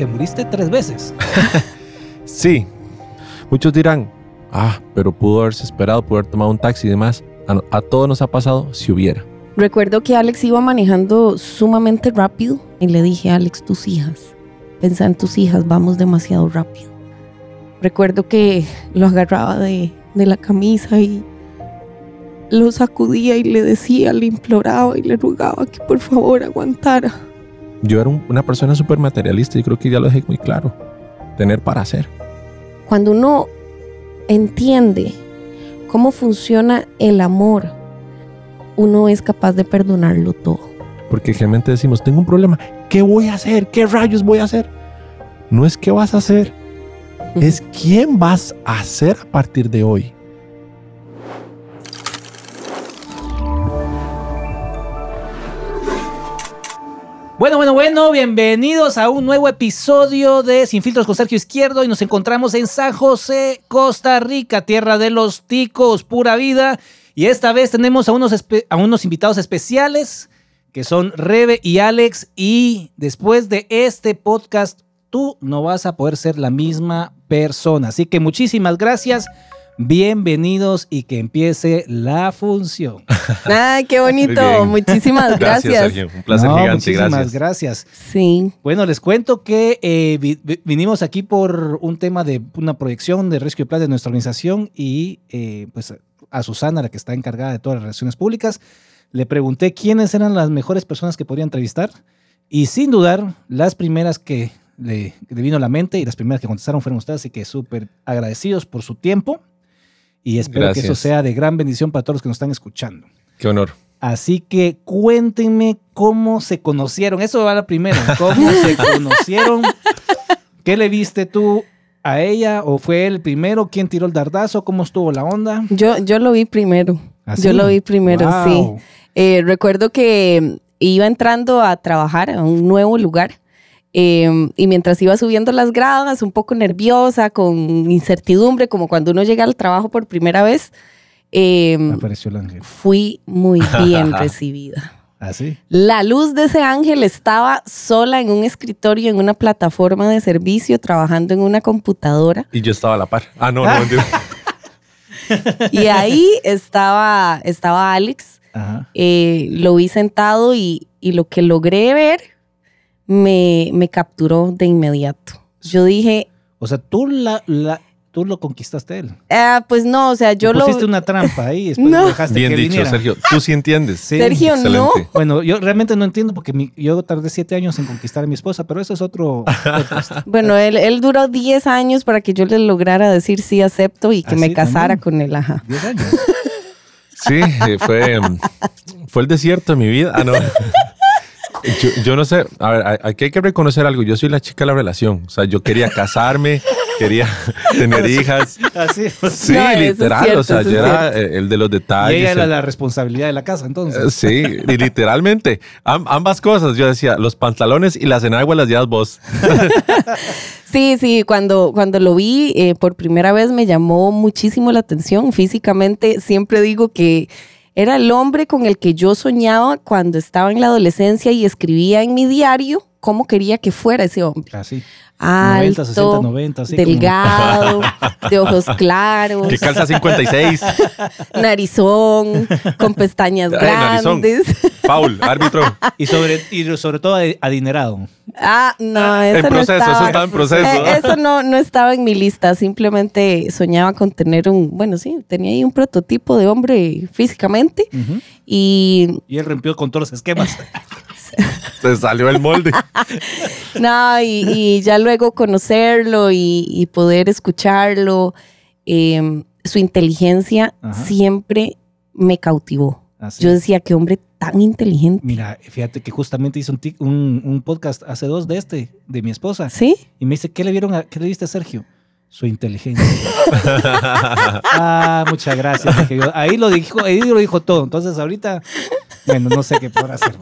te muriste tres veces. sí. Muchos dirán, ah, pero pudo haberse esperado, pudo haber tomado un taxi y demás. A, todo todos nos ha pasado si hubiera. Recuerdo que Alex iba manejando sumamente rápido y le dije, Alex, tus hijas, pensa en tus hijas, vamos demasiado rápido. Recuerdo que lo agarraba de, de la camisa y lo sacudía y le decía, le imploraba y le rogaba que por favor aguantara. Yo era una persona súper materialista y creo que ya lo dejé muy claro. Tener para hacer. Cuando uno entiende cómo funciona el amor, uno es capaz de perdonarlo todo. Porque realmente decimos, tengo un problema, ¿qué voy a hacer? ¿Qué rayos voy a hacer? No es qué vas a hacer, es quién vas a ser a partir de hoy. Bueno, bueno, bueno, bienvenidos a un nuevo episodio de Sin Filtros con Sergio Izquierdo y nos encontramos en San José, Costa Rica, tierra de los ticos, pura vida. Y esta vez tenemos a unos, a unos invitados especiales que son Rebe y Alex y después de este podcast tú no vas a poder ser la misma persona. Así que muchísimas gracias bienvenidos y que empiece la función. ¡Ay, qué bonito! Muchísimas gracias. Un placer gigante, gigante, muchísimas gracias. Sí. Bueno, les cuento que eh, vinimos aquí por un tema de una proyección de Rescue Plan de nuestra organización y eh, pues a Susana, la que está encargada de todas las relaciones públicas, le pregunté quiénes eran las mejores personas que podía entrevistar y sin dudar, las primeras que le vino a la mente y las primeras que contestaron fueron ustedes, así que súper agradecidos por su tiempo y espero que eso sea de gran bendición para todos los que nos están escuchando. Qué honor. Así que cuéntenme cómo se conocieron. Eso va a la primera. ¿Cómo se conocieron? ¿Qué le viste tú a ella o fue él primero? ¿Quién tiró el dardazo? ¿Cómo estuvo la onda? Yo, yo lo vi primero. ¿Ah, yo lo vi primero, sí. Eh, recuerdo que iba entrando a trabajar a un nuevo lugar Em, y mientras iba subiendo las gradas, un poco nerviosa, con incertidumbre, como cuando uno llega al trabajo por primera vez, apareció em, el ángel. fui muy bien recibida. ¿Así? ¿Ah, la luz de ese ángel estaba sola en un escritorio, en una plataforma de servicio, trabajando en una computadora. Y yo estaba a la par. Ah, no, no, Y ahí estaba, estaba Alex. Eh, lo vi sentado y, y lo que logré ver me, me capturó de inmediato. Yo dije... O sea, tú la, tú lo conquistaste él. Ah, pues no, o sea, yo lo. Pusiste una trampa ahí, después no. dejaste Bien dicho, Sergio. Tú sí entiendes. Sergio, no. Bueno, yo realmente no entiendo porque yo tardé siete años en conquistar a mi esposa, pero eso es otro. bueno, él, él, duró diez años para que yo le lograra decir sí acepto y que ¿Ah, me casara con él, ajá. Diez años. sí, eh, fue, fue el desierto de mi vida. Ah, no. Yo, no sé, a ver, aquí hay que reconocer algo. Yo soy la chica de la relación. O sea, yo quería casarme, quería tener hijas. Así. Sí, literal. o sea, yo era el de los detalles. ella era la responsabilidad de la casa, entonces. Eh, sí, y literalmente. ambas cosas. Yo decía, los pantalones y las enaguas las llevas vos. Sí, sí, cuando, cuando lo vi eh, por primera vez me llamó muchísimo la atención. Físicamente siempre digo que era el hombre con el que yo soñaba cuando estaba en la adolescencia y escribía en mi diario cómo quería que fuera ese hombre. Ah, así. Alto, delgado, de ojos claros. Que calza 56. Narizón, con pestañas grandes. Paul, árbitro. Y sobre, y sobre todo adinerado. Ah, no, eso no estaba, eh, eso en no, estaba en mi lista, simplemente soñaba con tener un, bueno, sí, tenía ahí un prototipo de hombre físicamente y... Y él rompió con todos los esquemas. Se salió el molde. no, y, ya luego conocerlo y, poder escucharlo, em, su inteligencia siempre me cautivó. Yo decía, que hombre tan inteligente. Mira, fíjate que justamente hice un, un, podcast hace dos de este, de mi esposa. Sí. Y me dice, ¿qué le vieron a, qué le viste a Sergio? Su inteligencia. ah, muchas gracias. Ahí lo dijo, ahí lo dijo todo. Entonces ahorita, bueno, no sé qué podrá hacer.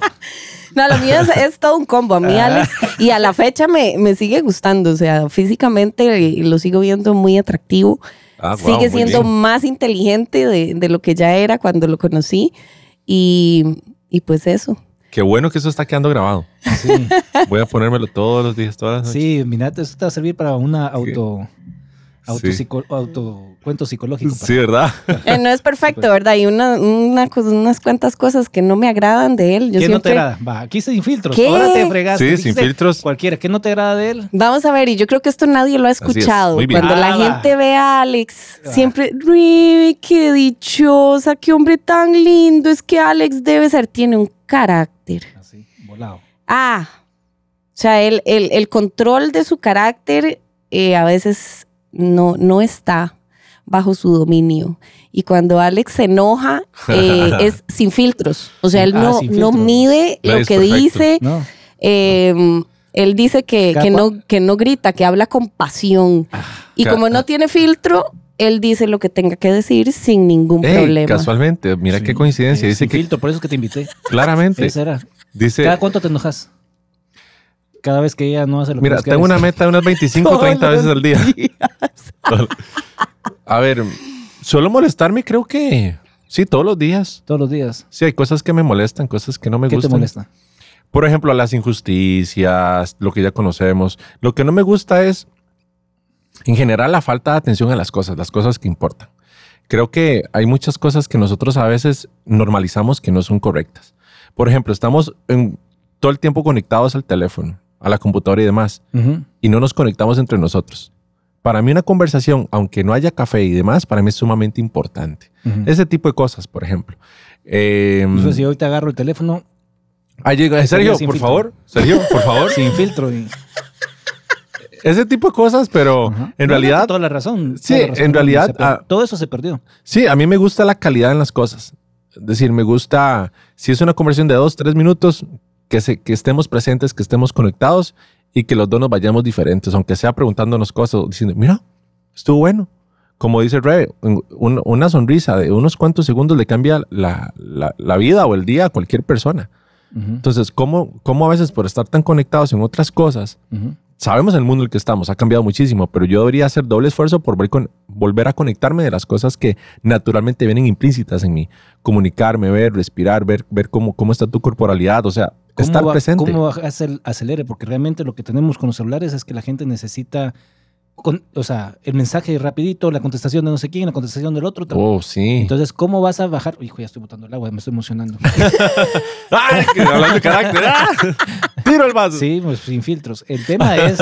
No, lo mío es, todo un combo. A mí, ah. Alex, y a la fecha me, sigue gustando. O sea, físicamente lo sigo viendo muy atractivo. Ah, sigue siendo más inteligente de, de, lo que ya era cuando lo conocí. Y, pues eso. Qué bueno que eso está quedando grabado. Voy a ponérmelo todos los días, todas las noches. Sí, mira, eso te va a servir para una auto. Auto, auto cuento psicológico. Sí, ¿verdad? Eh, no es perfecto, ¿verdad? Hay unas cuantas cosas que no me agradan de él. ¿Qué no te agrada? Va, aquí sin filtros. ¿Qué? Ahora te fregaste. Sí, sin filtros. Cualquiera. ¿Qué no te agrada de él? Vamos a ver, y yo creo que esto nadie lo ha escuchado. Cuando la gente ve a Alex, ah. siempre, qué dichosa, qué hombre tan lindo. Es que Alex debe ser, tiene un carácter. Así, ah, volado. Ah, o sea, el, control de su carácter eh, a veces no, no está bajo su dominio. Y cuando Alex se enoja, eh, es sin filtros. O sea, él ah, no, mide lo que dice. Em, él dice que, no, que no grita, que habla con pasión. Ah, y como no ah. tiene filtro, él dice lo que tenga que decir sin ningún problema. Casualmente, mira qué coincidencia. dice sin filtro, por eso que te invité. Claramente. Dice, ¿Cada cuánto te enojas? Cada vez que ella no hace lo mira, que Mira, tengo una meta de unas 25 o 30 veces al día. A ver, suelo molestarme, creo que sí, todos los días. Todos los días. Sí, hay cosas que me molestan, cosas que no me gustan. ¿Qué te molesta? Por ejemplo, las injusticias, lo que ya conocemos. Lo que no me gusta es, en general, la falta de atención a las cosas, las cosas que importan. Creo que hay muchas cosas que nosotros a veces normalizamos que no son correctas. Por ejemplo, estamos todo el tiempo conectados al teléfono, a la computadora y demás, y no nos conectamos entre nosotros para mí una conversación, aunque no haya café y demás, para mí es sumamente importante. Ese tipo de cosas, por ejemplo. Em, si hoy te agarro el teléfono. Ah, ahí llega, Sergio, por favor. Sergio, por favor. sin filtro. Ese tipo de cosas, pero en realidad. Toda la razón. sí, en realidad. Ah, todo eso se perdió. Sí, a mí me gusta la calidad en las cosas. Es decir, me gusta, si es una conversación de dos, tres minutos, que, que estemos presentes, que estemos conectados y que los dos nos vayamos diferentes, aunque sea preguntándonos cosas, diciendo, mira, estuvo bueno. Como dice Rebe, una sonrisa de unos cuantos segundos le cambia la, la, vida o el día a cualquier persona. Entonces, ¿cómo, ¿cómo, a veces por estar tan conectados en otras cosas, sabemos el mundo en el que estamos, ha cambiado muchísimo, pero yo debería hacer doble esfuerzo por volver a conectarme de las cosas que naturalmente vienen implícitas en mí. Comunicarme, ver, respirar, ver, ver cómo, cómo está tu corporalidad, o sea, ¿Cómo estar acelere? Porque realmente lo que tenemos con los celulares es que la gente necesita, o sea, el mensaje rapidito, la contestación de no sé quién, la contestación del otro. Oh, sí. Entonces, ¿cómo vas a bajar? Hijo, ya estoy botando el agua, me estoy emocionando. ¡Ay, hablando de carácter! Ah. ¡Tiro el vaso! Sí, pues sin filtros. El tema es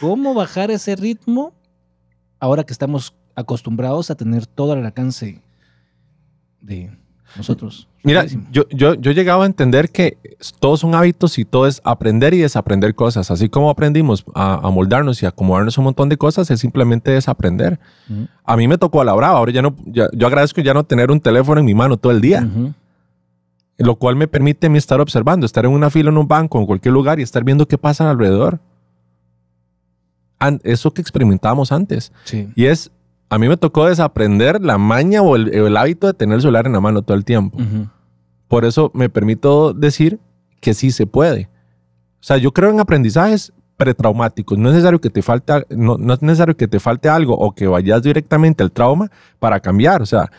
cómo bajar ese ritmo ahora que estamos acostumbrados a tener todo al alcance de nosotros. Mira, yo, yo, yo llegaba a entender que todos son hábitos y todo es aprender y desaprender cosas. Así como aprendimos a, moldarnos y acomodarnos un montón de cosas, es simplemente desaprender. A mí me tocó a la brava. Ahora ya no, yo agradezco ya no tener un teléfono en mi mano todo el día. Lo cual me permite a mí estar observando, estar en una fila, en un banco, en cualquier lugar y estar viendo qué pasa alrededor. eso que experimentábamos antes. Sí. Y es a mí me tocó desaprender la maña o el, hábito de tener el celular en la mano todo el tiempo. Por eso me permito decir que sí se puede. O sea, yo creo en aprendizajes pretraumáticos. No es necesario que te falte, no, es necesario que te falte algo o que vayas directamente al trauma para cambiar. O sea,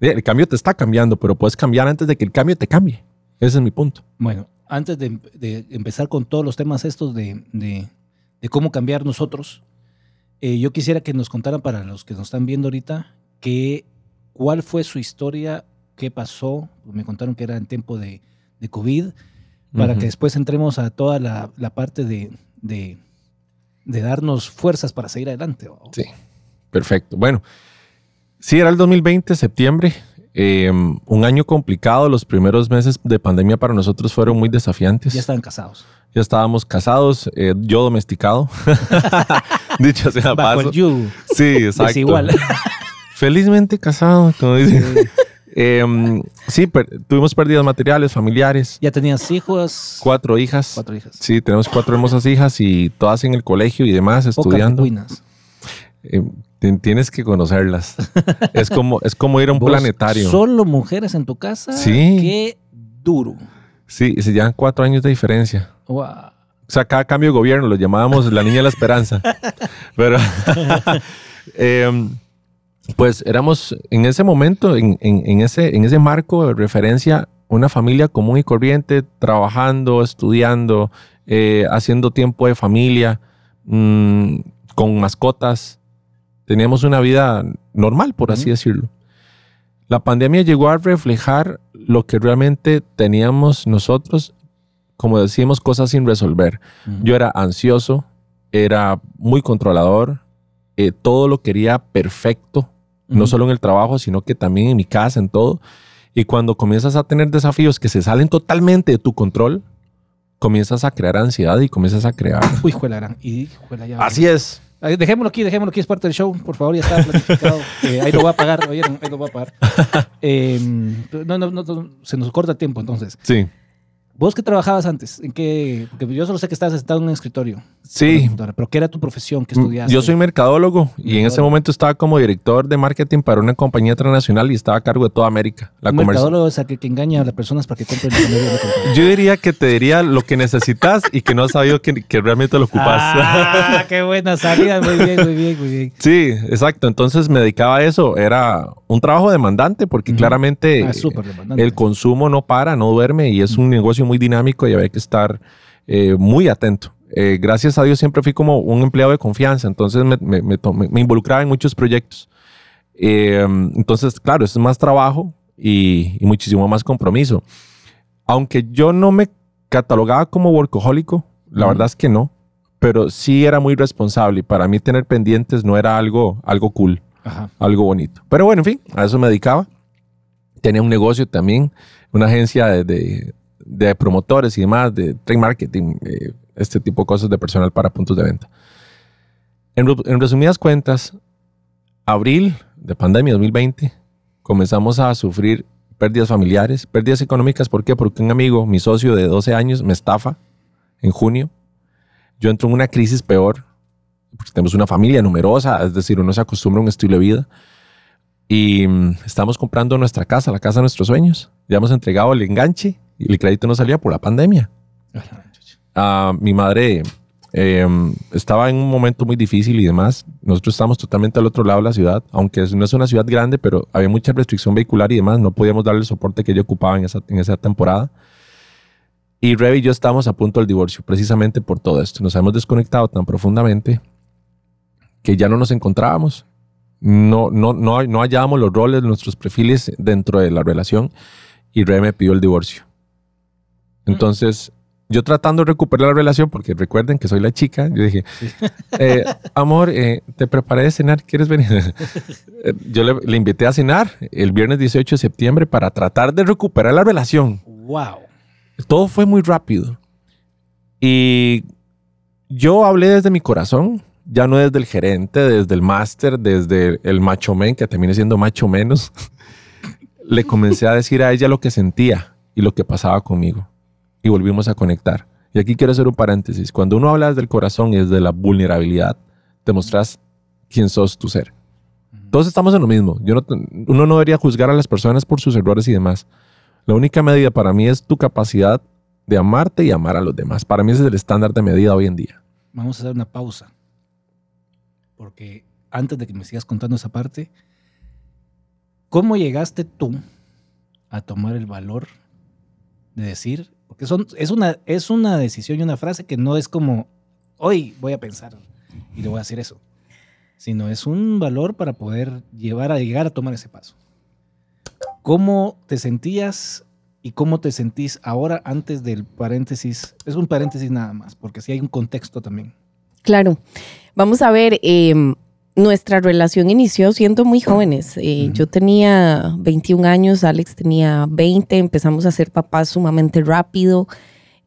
eh, el cambio te está cambiando, pero puedes cambiar antes de que el cambio te cambie. Ese es mi punto. Bueno, antes de, empezar con todos los temas estos de cómo cambiar nosotros, eh, yo quisiera que nos contaran para los que nos están viendo ahorita que, cuál fue su historia, qué pasó. Me contaron que era en tiempo de, COVID, para que después entremos a toda la, parte de, de, darnos fuerzas para seguir adelante. Sí, perfecto. Bueno, sí, era el 2020, septiembre. Eh, un año complicado, los primeros meses de pandemia para nosotros fueron muy desafiantes. Ya estaban casados. Ya estábamos casados, eh, yo domesticado. Dicho sea Bajo paso. Sí, exacto. igual. Felizmente casado, como dicen. Sí. Eh, tuvimos pérdidas materiales, familiares. ¿Ya tenías hijos? Cuatro hijas. Cuatro hijas. Sí, tenemos cuatro hermosas hijas y todas en el colegio y demás, estudiando. buenas Tienes que conocerlas. es, como, es como ir a un planetario. ¿Solo mujeres en tu casa? Sí. Qué duro. Sí, y se llevan cuatro años de diferencia. Wow. O sea, cada cambio de gobierno lo llamábamos la niña de la esperanza. Pero, em, pues éramos en ese momento, en, ese, en ese marco de referencia, una familia común y corriente, trabajando, estudiando, eh, haciendo tiempo de familia, mm, con mascotas. Teníamos una vida normal, por así decirlo. La pandemia llegó a reflejar lo que realmente teníamos nosotros, como decíamos, cosas sin resolver. Yo era ansioso, era muy controlador, eh, todo lo quería perfecto, no solo en el trabajo, sino que también en mi casa, en todo. Y cuando comienzas a tener desafíos que se salen totalmente de tu control, comienzas a crear ansiedad y comienzas a crear. Así es. Dejémoslo aquí, dejémoslo aquí, es parte del show, por favor, ya está planificado. Eh, ahí lo voy a pagar, ¿oyeron? Ahí lo voy a pagar. Em, no, no, no, se nos corta el tiempo entonces. Sí. ¿Vos qué trabajabas antes? ¿En qué? Porque yo solo sé que estabas sentado en un escritorio. Sí. Pero ¿qué era tu profesión? que mm, estudiaste? Yo soy mercadólogo y en ese momento estaba como director de marketing para una compañía transnacional y estaba a cargo de toda América. mercadólogo es aquel que engaña a las personas para que compren la Yo diría que te diría lo que necesitas y que no has sabido que, que realmente lo ocupas. Ah, qué buena salida. Muy bien, muy bien, muy bien. Sí, exacto. Entonces me dedicaba a eso. Era un trabajo demandante porque claramente ah, el consumo no para, no duerme y es un negocio muy dinámico y había que estar eh, muy atento. Eh, gracias a Dios siempre fui como un empleado de confianza, entonces me, involucraba en muchos proyectos. Eh, entonces, claro, es más trabajo y, muchísimo más compromiso. Aunque yo no me catalogaba como workahólico, la verdad es que no, pero sí era muy responsable y para mí tener pendientes no era algo, algo cool, algo bonito. Pero bueno, en fin, a eso me dedicaba. Tenía un negocio también, una agencia de, promotores y demás, de trade marketing. Eh, este tipo de cosas de personal para puntos de venta. En, resumidas cuentas, abril de pandemia 2020, comenzamos a sufrir pérdidas familiares, pérdidas económicas. ¿Por qué? Porque un amigo, mi socio de 12 años, me estafa en junio. Yo entro en una crisis peor, porque tenemos una familia numerosa, es decir, uno se acostumbra a un estilo de vida. Y mm, estamos comprando nuestra casa, la casa de nuestros sueños. Ya hemos entregado el enganche y el crédito no salía por la pandemia. Ah, mi madre em, estaba en un momento muy difícil y demás. Nosotros estábamos totalmente al otro lado de la ciudad, aunque no es una ciudad grande, pero había mucha restricción vehicular y demás. No podíamos darle el soporte que ella ocupaba en esa, temporada. Y Revi y yo estábamos a punto del divorcio, precisamente por todo esto. Nos habíamos desconectado tan profundamente que ya no nos encontrábamos. No, no, no, no hallábamos los roles, nuestros perfiles dentro de la relación. Y Rebe me pidió el divorcio. Entonces, yo tratando de recuperar la relación, porque recuerden que soy la chica, yo dije, eh, amor, eh, te preparé de cenar, ¿quieres venir? Eh, yo le, le, invité a cenar el viernes 18 de septiembre para tratar de recuperar la relación. ¡Wow! Todo fue muy rápido. Y yo hablé desde mi corazón, ya no desde el gerente, desde el máster, desde el macho men, que termine siendo macho menos. le comencé a decir a ella lo que sentía y lo que pasaba conmigo volvimos a conectar. Y aquí quiero hacer un paréntesis. Cuando uno habla del corazón y desde la vulnerabilidad, te mostras quién sos tu ser. Todos estamos en lo mismo. Yo no, uno no debería juzgar a las personas por sus errores y demás. La única medida para mí es tu capacidad de amarte y amar a los demás. Para mí ese es el estándar de medida hoy en día. Vamos a hacer una pausa. Porque antes de que me sigas contando esa parte, ¿cómo llegaste tú a tomar el valor de decir que son, es, una, es una decisión y una frase que no es como, hoy voy a pensar y le voy a hacer eso, sino es un valor para poder llevar a llegar a tomar ese paso. ¿Cómo te sentías y cómo te sentís ahora antes del paréntesis? Es un paréntesis nada más, porque si sí hay un contexto también. Claro. Vamos a ver, em, nuestra relación inició siendo muy jóvenes. Eh, yo tenía 21 años, Alex tenía 20, empezamos a ser papás sumamente rápido.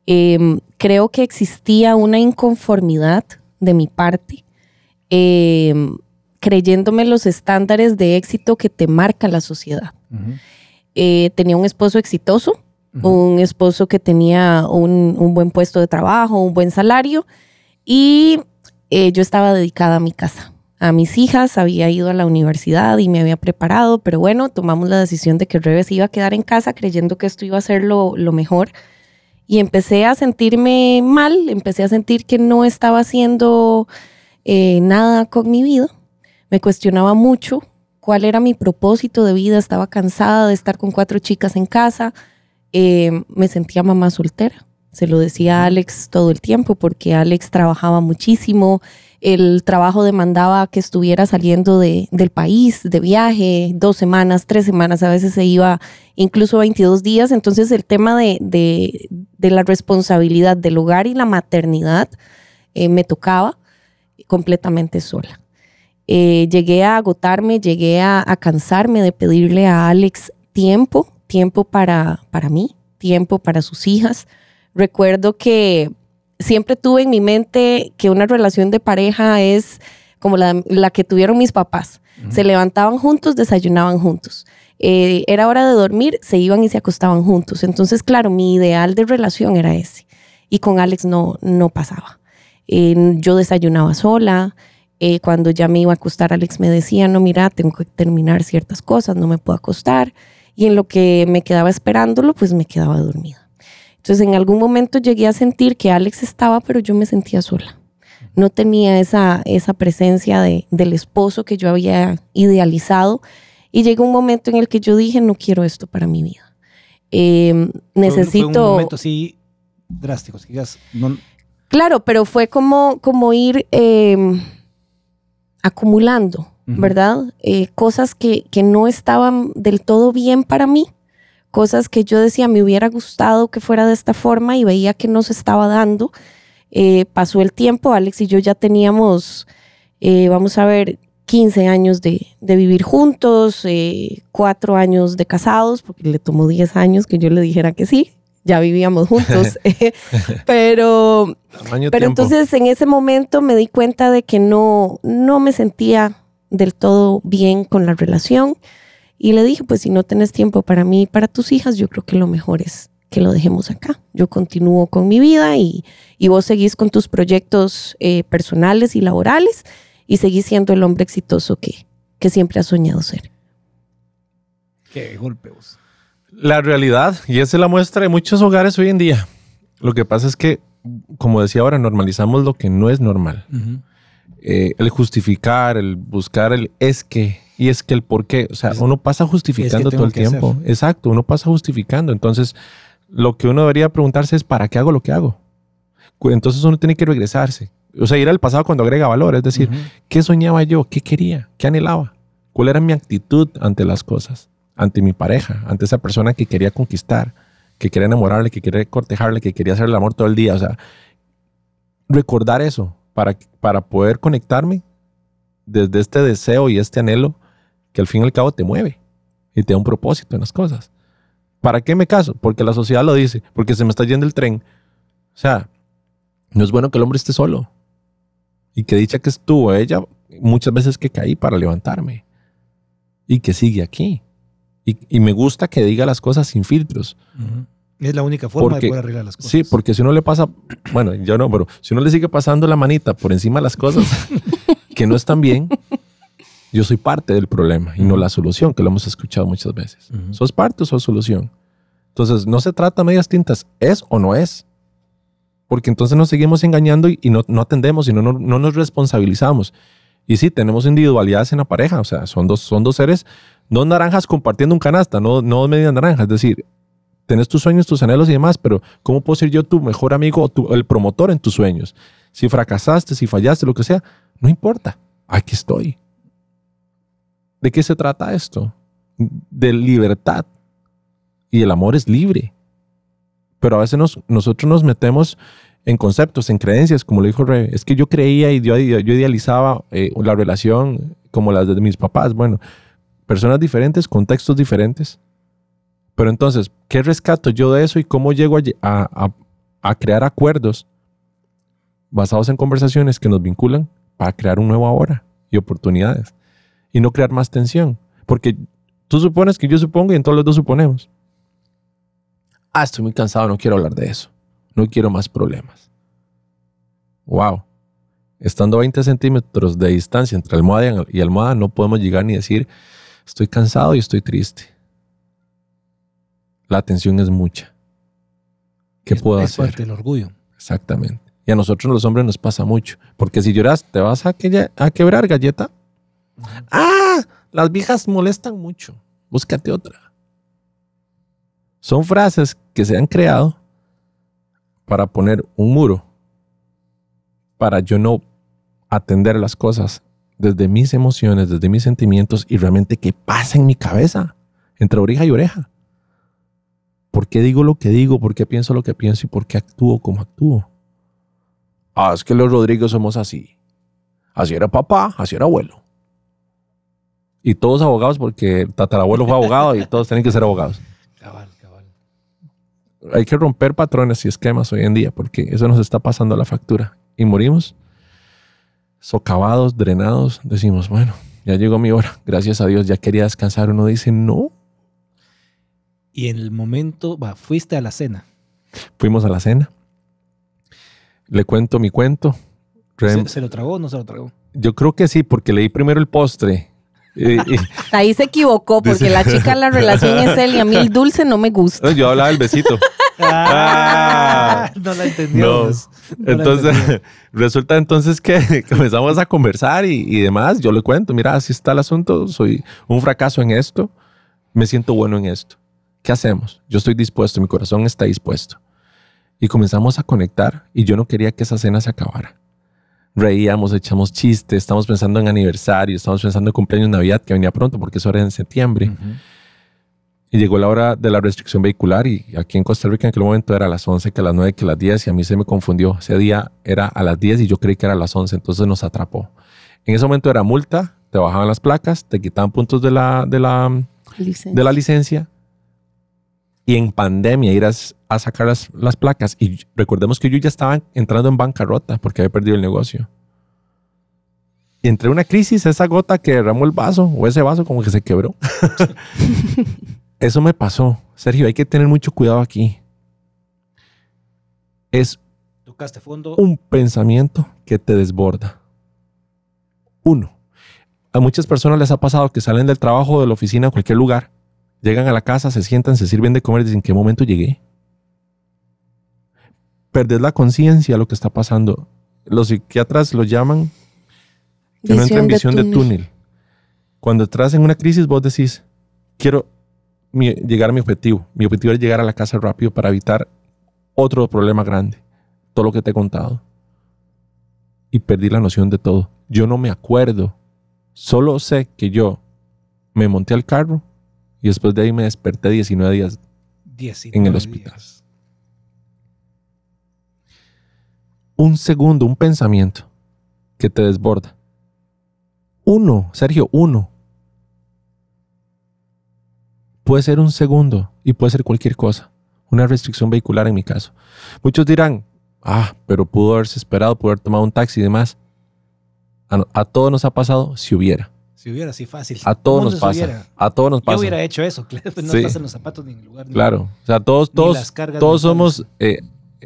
Em, creo que existía una inconformidad de mi parte, em, creyéndome los estándares de éxito que te marca la sociedad. Eh, tenía un esposo exitoso, un esposo que tenía un, un, buen puesto de trabajo, un buen salario y eh, yo estaba dedicada a mi casa a mis hijas, había ido a la universidad y me había preparado, pero bueno, tomamos la decisión de que Reves iba a quedar en casa creyendo que esto iba a ser lo, mejor. Y empecé a sentirme mal, empecé a sentir que no estaba haciendo eh, nada con mi vida. Me cuestionaba mucho cuál era mi propósito de vida, estaba cansada de estar con cuatro chicas en casa, eh, me sentía mamá soltera. Se lo decía a Alex todo el tiempo porque Alex trabajaba muchísimo, el trabajo demandaba que estuviera saliendo del país, de viaje, dos semanas, tres semanas, a veces se iba incluso 22 días. Entonces el tema de, la responsabilidad del hogar y la maternidad eh, me tocaba completamente sola. Eh, llegué a agotarme, llegué a, a, cansarme de pedirle a Alex tiempo, tiempo para, para mí, tiempo para sus hijas. Recuerdo que siempre tuve en mi mente que una relación de pareja es como la, que tuvieron mis papás. Se levantaban juntos, desayunaban juntos. Eh, era hora de dormir, se iban y se acostaban juntos. Entonces, claro, mi ideal de relación era ese. Y con Alex no, no pasaba. Eh, yo desayunaba sola. Eh, cuando ya me iba a acostar, Alex me decía, no, mira, tengo que terminar ciertas cosas, no me puedo acostar. Y en lo que me quedaba esperándolo, pues me quedaba dormida. Entonces en algún momento llegué a sentir que Alex estaba, pero yo me sentía sola. No tenía esa, esa presencia de, del esposo que yo había idealizado. Y llegó un momento en el que yo dije, no quiero esto para mi vida. necesito... Em, fue un momento así drástico, Claro, pero fue como, como ir em, acumulando, ¿verdad? Eh, cosas que no estaban del todo bien para mí cosas que yo decía me hubiera gustado que fuera de esta forma y veía que no se estaba dando. Eh, pasó el tiempo, Alex y yo ya teníamos, eh, vamos a ver, 15 años de, de vivir juntos, eh, 4 años de casados, porque le tomó 10 años que yo le dijera que sí, ya vivíamos juntos, pero, pero entonces en ese momento me di cuenta de que no, no me sentía del todo bien con la relación. Y le dije, pues si no tenés tiempo para mí y para tus hijas, yo creo que lo mejor es que lo dejemos acá. Yo continúo con mi vida y, vos seguís con tus proyectos eh, personales y laborales y seguís siendo el hombre exitoso que, que siempre has soñado ser. Qué golpe La realidad, y esa es la muestra de muchos hogares hoy en día. Lo que pasa es que, como decía ahora, normalizamos lo que no es normal. Eh, el justificar, el buscar el es que y es que el por qué, o sea, uno pasa justificando todo el tiempo. Exacto, uno pasa justificando. Entonces, lo que uno debería preguntarse es, ¿para qué hago lo que hago? Entonces uno tiene que regresarse. O sea, ir al pasado cuando agrega valor, es decir, ¿qué soñaba yo? ¿Qué quería? ¿Qué anhelaba? ¿Cuál era mi actitud ante las cosas? Ante mi pareja, ante esa persona que quería conquistar, que quería enamorarle, que quería cortejarle, que quería hacer el amor todo el día. O sea, recordar eso para, para poder conectarme desde este deseo y este anhelo que al fin y al cabo te mueve y te da un propósito en las cosas. ¿Para qué me caso? Porque la sociedad lo dice, porque se me está yendo el tren. O sea, no es bueno que el hombre esté solo. Y que dicha que estuvo ella, muchas veces que caí para levantarme. Y que sigue aquí. Y, me gusta que diga las cosas sin filtros. Es la única forma de poder arreglar las cosas. Sí, porque si uno le pasa, bueno, yo no, pero si uno le sigue pasando la manita por encima de las cosas que no están bien, yo soy parte del problema y no la solución, que lo hemos escuchado muchas veces. ¿Sos parte o sos solución? Entonces, no se trata medias tintas, es o no es. Porque entonces nos seguimos engañando y, no, atendemos y no, nos responsabilizamos. Y sí, tenemos individualidades en la pareja, o sea, son dos, son dos seres, dos naranjas compartiendo un canasta, no, no medias naranjas. Es decir, tenés tus sueños, tus anhelos y demás, pero ¿cómo puedo ser yo tu mejor amigo o tu, el promotor en tus sueños? Si fracasaste, si fallaste, lo que sea, no importa, aquí estoy. ¿De qué se trata esto? De libertad. Y el amor es libre. Pero a veces nosotros nos metemos en conceptos, en creencias, como le dijo Rey. Es que yo creía y yo, idealizaba eh, la relación como las de mis papás. Bueno, personas diferentes, contextos diferentes. Pero entonces, ¿qué rescato yo de eso y cómo llego a, a crear acuerdos basados en conversaciones que nos vinculan para crear un nuevo ahora y oportunidades? y no crear más tensión. Porque tú supones que yo supongo y todos los dos suponemos. Ah, estoy muy cansado, no quiero hablar de eso. No quiero más problemas. Wow. Estando a 20 centímetros de distancia entre almohada y almohada, no podemos llegar ni decir, estoy cansado y estoy triste. La tensión es mucha. ¿Qué puedo hacer? Parte orgullo. Exactamente. Y a nosotros los hombres nos pasa mucho. Porque si lloras, te vas a, a quebrar galleta. Ah, las viejas molestan mucho. Búscate otra. Son frases que se han creado para poner un muro, para yo no atender las cosas desde mis emociones, desde mis sentimientos y realmente qué pasa en mi cabeza, entre oreja y oreja. ¿Por qué digo lo que digo? ¿Por qué pienso lo que pienso? ¿Y por qué actúo como actúo? Ah, es que los Rodríguez somos así. Así era papá, así era abuelo. Y todos abogados porque tatarabuelo fue abogado y todos tienen que ser abogados. Cabal, cabal. Hay que romper patrones y esquemas hoy en día porque eso nos está pasando a la factura. Y morimos socavados, drenados. Decimos, bueno, ya llegó mi hora. Gracias a Dios, ya quería descansar. Uno dice, no. Y en el momento, va, fuiste a la cena. Fuimos a la cena. Le cuento mi cuento. ¿Se, ¿Se, lo tragó o no se lo tragó? Yo creo que sí, porque leí primero el postre Ahí se equivocó porque la chica la relación es él y a mí el dulce no me gusta. Yo hablaba del besito. Ah, ah. no la entendimos. Pues. entonces, resulta entonces que comenzamos a conversar y, y, demás. Yo le cuento, mira, así está el asunto, soy un fracaso en esto, me siento bueno en esto. ¿Qué hacemos? Yo estoy dispuesto, mi corazón está dispuesto. Y comenzamos a conectar y yo no quería que esa cena se acabara reíamos, echamos chistes, estamos pensando en aniversario, estamos pensando en cumpleaños de Navidad que venía pronto porque eso era en septiembre. Y llegó la hora de la restricción vehicular y aquí en Costa Rica en aquel momento era a las 11, que a las 9, que a las 10 y a mí se me confundió. Ese día era a las 10 y yo creí que era a las 11, entonces nos atrapó. En ese momento era multa, te bajaban las placas, te quitaban puntos de la, de la, De la licencia y en pandemia ir a, sacar las, placas. Y recordemos que yo ya estaba entrando en bancarrota porque había perdido el negocio. Y entre una crisis, esa gota que derramó el vaso o ese vaso como que se quebró. Eso me pasó. Sergio, hay que tener mucho cuidado aquí. Es fondo. un pensamiento que te desborda. Uno. A muchas personas les ha pasado que salen del trabajo, de la oficina, en cualquier lugar, Llegan a la casa, se sientan, se sirven de comer dicen, ¿en qué momento llegué? Perder la conciencia de lo que está pasando. Los psiquiatras lo llaman que no entra visión de túnel. Cuando entras en una crisis, vos decís, quiero llegar a mi objetivo. Mi objetivo es llegar a la casa rápido para evitar otro problema grande. Todo lo que te he contado. Y perdí la noción de todo. Yo no me acuerdo. Solo sé que yo me monté al carro y después de ahí me desperté 19 días en el hospital. Un segundo, un pensamiento que te desborda. Uno, Sergio, uno. Puede ser un segundo y puede ser cualquier cosa. Una restricción vehicular en mi caso. Muchos dirán, ah, pero pudo haberse esperado, pudo haber tomado un taxi y demás. A, a todos nos ha pasado si hubiera. Si hubiera así fácil. A todos nos pasa. A todos nos pasa. Yo hubiera hecho eso, claro. No estás los zapatos ni en el lugar. Claro. o sea, todos, todos, todos somos eh,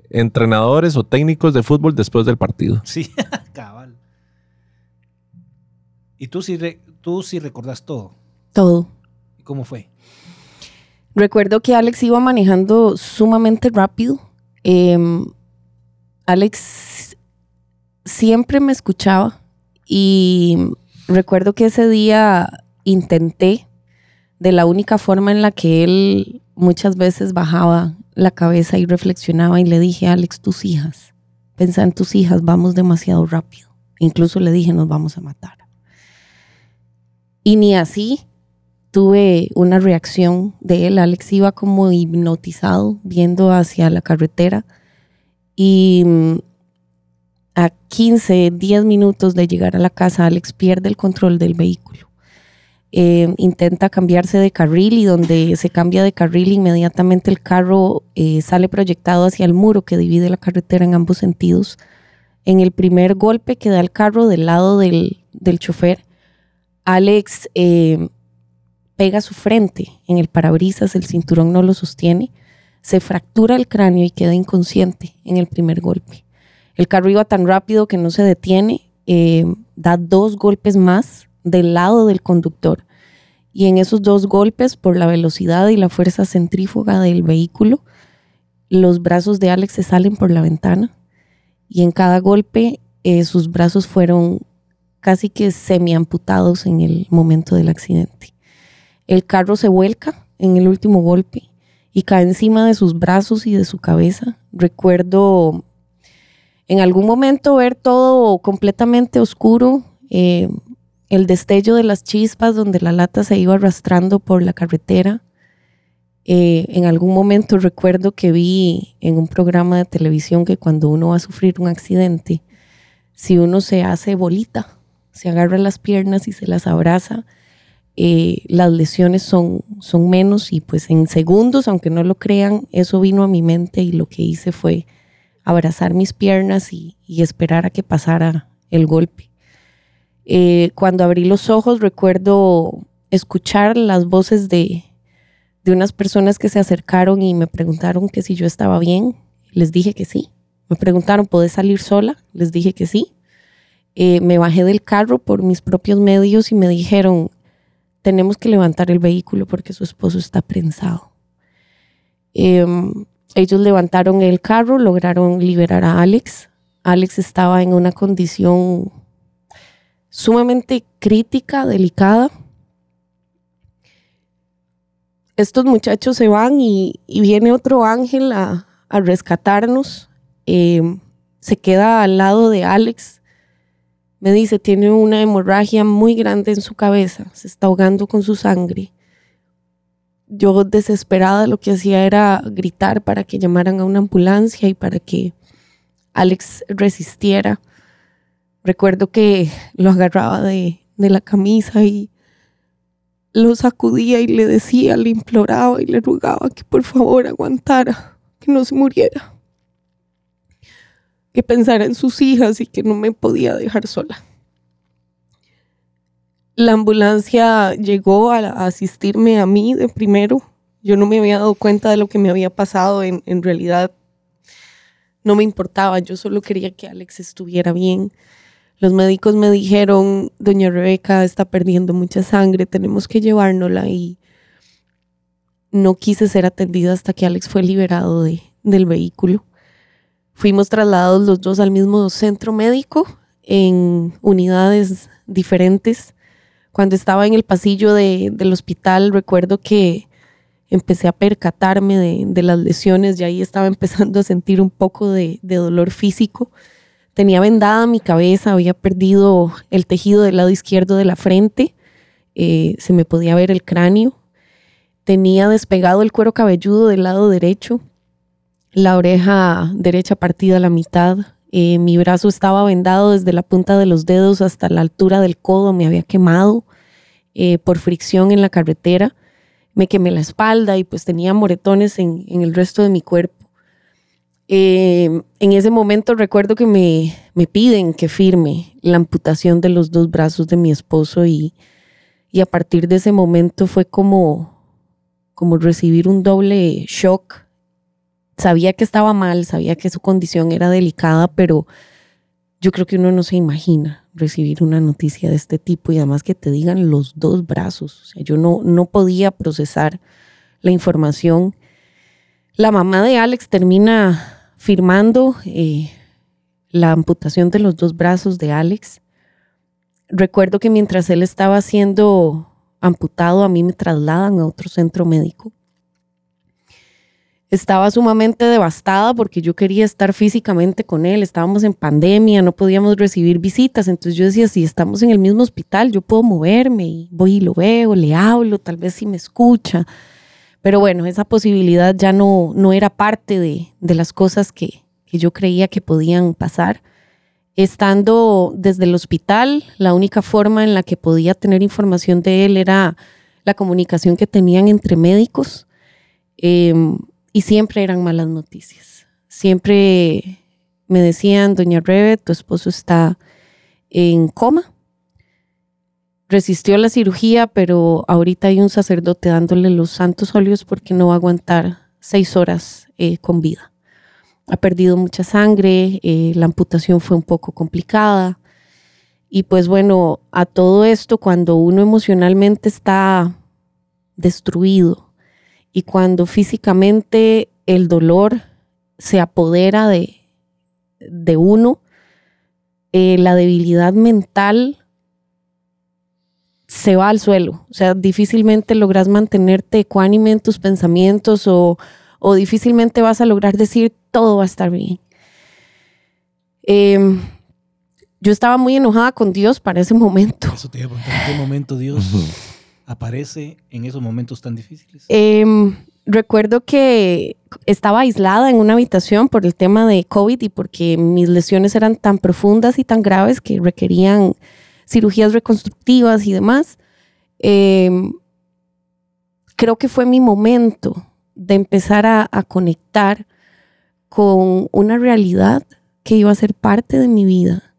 entrenadores o técnicos de fútbol después del partido. Sí, cabal. ¿Y tú sí, tú recordás todo? Todo. ¿Y cómo fue? Recuerdo que Alex iba manejando sumamente rápido. Em, Alex siempre me escuchaba y recuerdo que ese día intenté de la única forma en la que él muchas veces bajaba la cabeza y reflexionaba y le dije, Alex, tus hijas, pensá en tus hijas, vamos demasiado rápido. Incluso le dije, nos vamos a matar. Y ni así tuve una reacción de él. Alex iba como hipnotizado, viendo hacia la carretera. Y mm, a 15, 10 minutos de llegar a la casa, Alex pierde el control del vehículo. Eh, intenta cambiarse de carril y donde se cambia de carril inmediatamente el carro eh, sale proyectado hacia el muro que divide la carretera en ambos sentidos. En el primer golpe que da el carro del lado del, chofer, Alex eh, pega su frente en el parabrisas, el cinturón no lo sostiene, se fractura el cráneo y queda inconsciente en el primer golpe. El carro iba tan rápido que no se detiene, eh, da dos golpes más del lado del conductor. Y en esos dos golpes, por la velocidad y la fuerza centrífuga del vehículo, los brazos de Alex se salen por la ventana. Y en cada golpe, eh, sus brazos fueron casi que semi-amputados en el momento del accidente. El carro se vuelca en el último golpe y cae encima de sus brazos y de su cabeza. Recuerdo en algún momento ver todo completamente oscuro, eh, el destello de las chispas donde la lata se iba arrastrando por la carretera. Eh, en algún momento recuerdo que vi en un programa de televisión que cuando uno va a sufrir un accidente, si uno se hace bolita, se agarra las piernas y se las abraza, eh, las lesiones son, son menos y pues en segundos, aunque no lo crean, eso vino a mi mente y lo que hice fue abrazar mis piernas y, esperar a que pasara el golpe. Eh, cuando abrí los ojos recuerdo escuchar las voces de, de unas personas que se acercaron y me preguntaron que si yo estaba bien. Les dije que sí. Me preguntaron, ¿podés salir sola? Les dije que sí. Eh, me bajé del carro por mis propios medios y me dijeron, tenemos que levantar el vehículo porque su esposo está prensado. Em, ellos levantaron el carro, lograron liberar a Alex. Alex estaba en una condición sumamente crítica, delicada. Estos muchachos se van y, viene otro ángel a, rescatarnos. Eh, se queda al lado de Alex. Me dice, tiene una hemorragia muy grande en su cabeza, se está ahogando con su sangre yo desesperada lo que hacía era gritar para que llamaran a una ambulancia y para que Alex resistiera. Recuerdo que lo agarraba de, de la camisa y lo sacudía y le decía, le imploraba y le rogaba que por favor aguantara, que no se muriera, que pensara en sus hijas y que no me podía dejar sola. La ambulancia llegó a, asistirme a mí de primero. Yo no me había dado cuenta de lo que me había pasado. En, realidad no me importaba. Yo solo quería que Alex estuviera bien. Los médicos me dijeron, doña Rebeca está perdiendo mucha sangre, tenemos que llevárnosla y no quise ser atendida hasta que Alex fue liberado de, del vehículo. Fuimos trasladados los dos al mismo centro médico en unidades diferentes cuando estaba en el pasillo del hospital, recuerdo que empecé a percatarme de, las lesiones y ahí estaba empezando a sentir un poco de, dolor físico. Tenía vendada mi cabeza, había perdido el tejido del lado izquierdo de la frente, eh, se me podía ver el cráneo, tenía despegado el cuero cabelludo del lado derecho, la oreja derecha partida a la mitad, eh, mi brazo estaba vendado desde la punta de los dedos hasta la altura del codo, me había quemado eh, por fricción en la carretera, me quemé la espalda y pues tenía moretones en, el resto de mi cuerpo. Eh, en ese momento recuerdo que me, piden que firme la amputación de los dos brazos de mi esposo y, y a partir de ese momento fue como, como recibir un doble shock sabía que estaba mal, sabía que su condición era delicada, pero yo creo que uno no se imagina recibir una noticia de este tipo y además que te digan los dos brazos. O sea, yo no, no podía procesar la información. La mamá de Alex termina firmando eh, la amputación de los dos brazos de Alex. Recuerdo que mientras él estaba siendo amputado, a mí me trasladan a otro centro médico estaba sumamente devastada porque yo quería estar físicamente con él, estábamos en pandemia, no podíamos recibir visitas, entonces yo decía, si estamos en el mismo hospital, yo puedo moverme y voy y lo veo, le hablo, tal vez si me escucha. Pero bueno, esa posibilidad ya no, no era parte de, de las cosas que, que yo creía que podían pasar. Estando desde el hospital, la única forma en la que podía tener información de él era la comunicación que tenían entre médicos. Em, y siempre eran malas noticias. Siempre me decían, doña Rebe, tu esposo está en coma. Resistió la cirugía, pero ahorita hay un sacerdote dándole los santos óleos porque no va a aguantar seis horas eh, con vida. Ha perdido mucha sangre, eh, la amputación fue un poco complicada. Y pues bueno, a todo esto, cuando uno emocionalmente está destruido, y cuando físicamente el dolor se apodera de, de uno, eh, la debilidad mental se va al suelo. O sea, difícilmente logras mantenerte ecuánime en tus pensamientos o, difícilmente vas a lograr decir todo va a estar bien. Em, yo estaba muy enojada con Dios para ese momento. Eso te iba a ¿en qué momento Dios? aparece en esos momentos tan difíciles? Em, recuerdo que estaba aislada en una habitación por el tema de COVID y porque mis lesiones eran tan profundas y tan graves que requerían cirugías reconstructivas y demás. Em, creo que fue mi momento de empezar a, conectar con una realidad que iba a ser parte de mi vida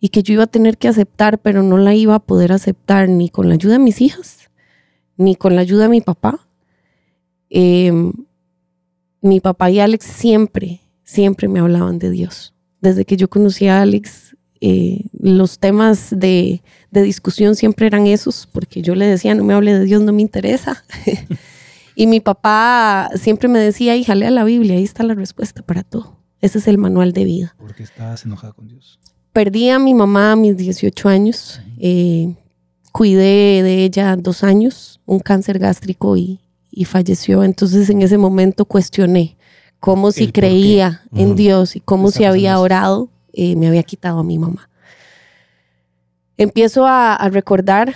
y que yo iba a tener que aceptar, pero no la iba a poder aceptar ni con la ayuda de mis hijas, ni con la ayuda de mi papá. Em, mi papá y Alex siempre, siempre me hablaban de Dios. Desde que yo conocí a Alex, eh, los temas de, de, discusión siempre eran esos, porque yo le decía, no me hable de Dios, no me interesa. y mi papá siempre me decía, hija, lea la Biblia, ahí está la respuesta para todo. Ese es el manual de vida. Porque estás enojada con Dios perdí a mi mamá a mis 18 años. Eh, cuidé de ella dos años, un cáncer gástrico y, falleció. Entonces en ese momento cuestioné cómo si creía en Dios y cómo si había orado, eh, me había quitado a mi mamá. Empiezo a, recordar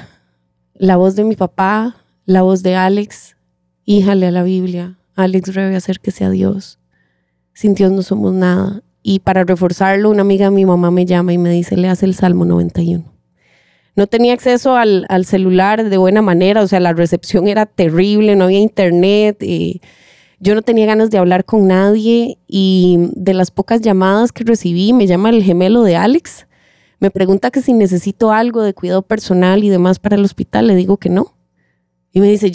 la voz de mi papá, la voz de Alex, híjale a la Biblia, Alex hacer acérquese a Dios. Sin Dios no somos nada. Y para reforzarlo, una amiga de mi mamá me llama y me dice, le hace el Salmo 91. No tenía acceso al, celular de buena manera, o sea, la recepción era terrible, no había internet. Eh, yo no tenía ganas de hablar con nadie y de las pocas llamadas que recibí, me llama el gemelo de Alex, me pregunta que si necesito algo de cuidado personal y demás para el hospital, le digo que no. Y me dice,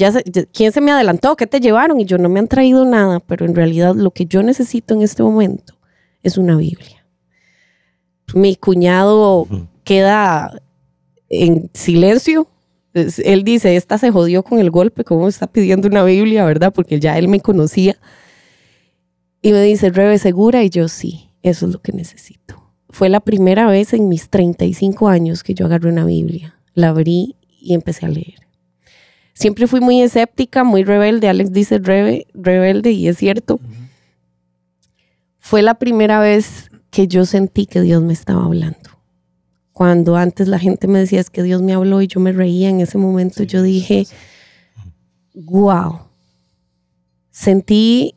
¿quién se me adelantó? ¿Qué te llevaron? Y yo no me han traído nada, pero en realidad lo que yo necesito en este momento es una Biblia. Mi cuñado queda en silencio. Él dice, esta se jodió con el golpe, ¿cómo está pidiendo una Biblia, verdad? Porque ya él me conocía. Y me dice, Rebe, ¿segura? Y yo sí, eso es lo que necesito. Fue la primera vez en mis 35 años que yo agarré una Biblia, la abrí y empecé a leer. Siempre fui muy escéptica, muy rebelde. Alex dice rebe, rebelde y es cierto. Fue la primera vez que yo sentí que Dios me estaba hablando. Cuando antes la gente me decía es que Dios me habló y yo me reía en ese momento, yo dije, wow, sentí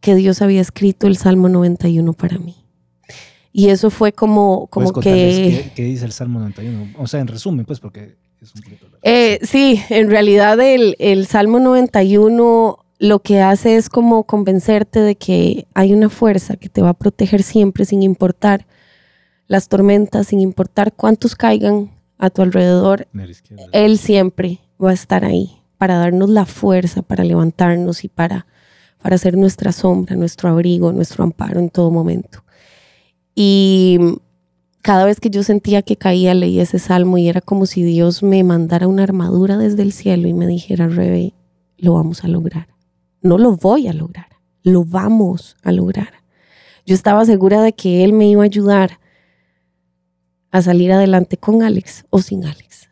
que Dios había escrito el Salmo 91 para mí. Y eso fue como, como pues, que... Qué, dice el Salmo 91? O sea, en resumen, pues, porque es un eh, sí, en realidad el, el Salmo 91 lo que hace es como convencerte de que hay una fuerza que te va a proteger siempre sin importar las tormentas, sin importar cuántos caigan a tu alrededor. Él siempre va a estar ahí para darnos la fuerza, para levantarnos y para, para ser nuestra sombra, nuestro abrigo, nuestro amparo en todo momento. Y cada vez que yo sentía que caía, leí ese salmo y era como si Dios me mandara una armadura desde el cielo y me dijera, Rebe, lo vamos a lograr no lo voy a lograr, lo vamos a lograr. Yo estaba segura de que él me iba a ayudar a salir adelante con Alex o sin Alex.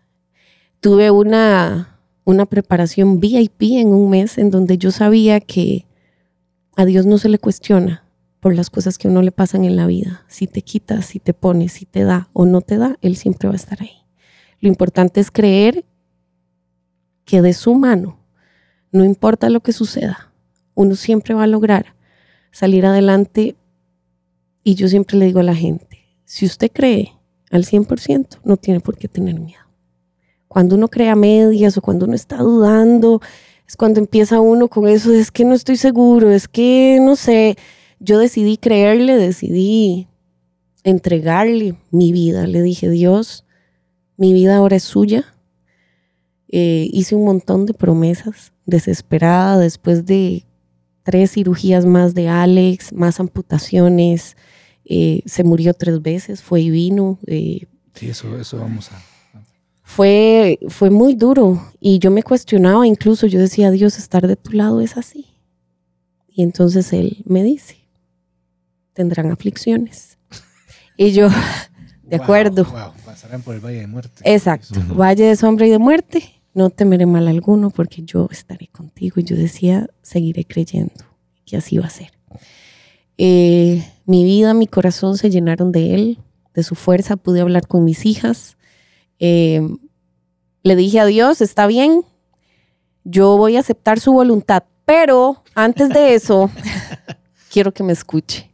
Tuve una, una preparación VIP en un mes en donde yo sabía que a Dios no se le cuestiona por las cosas que a uno le pasan en la vida. Si te quitas, si te pones, si te da o no te da, Él siempre va a estar ahí. Lo importante es creer que de su mano no importa lo que suceda, uno siempre va a lograr salir adelante. Y yo siempre le digo a la gente, si usted cree al 100%, no tiene por qué tener miedo. Cuando uno crea medias o cuando uno está dudando, es cuando empieza uno con eso, es que no estoy seguro, es que no sé, yo decidí creerle, decidí entregarle mi vida, le dije, Dios, mi vida ahora es suya. Eh, hice un montón de promesas desesperada después de tres cirugías más de Alex, más amputaciones, eh, se murió tres veces, fue y vino. Eh, sí, eso, eso vamos a... Fue, fue muy duro y yo me cuestionaba, incluso yo decía, Dios, estar de tu lado es así. Y entonces Él me dice, tendrán aflicciones. Y yo, de acuerdo. pasarán por el valle de muerte. Exacto, valle de sombra y de muerte no temeré mal alguno porque yo estaré contigo. Y yo decía, seguiré creyendo que así va a ser. Eh, mi vida, mi corazón se llenaron de él, de su fuerza, pude hablar con mis hijas. Eh, le dije a Dios, está bien, yo voy a aceptar su voluntad, pero antes de eso, quiero que me escuche.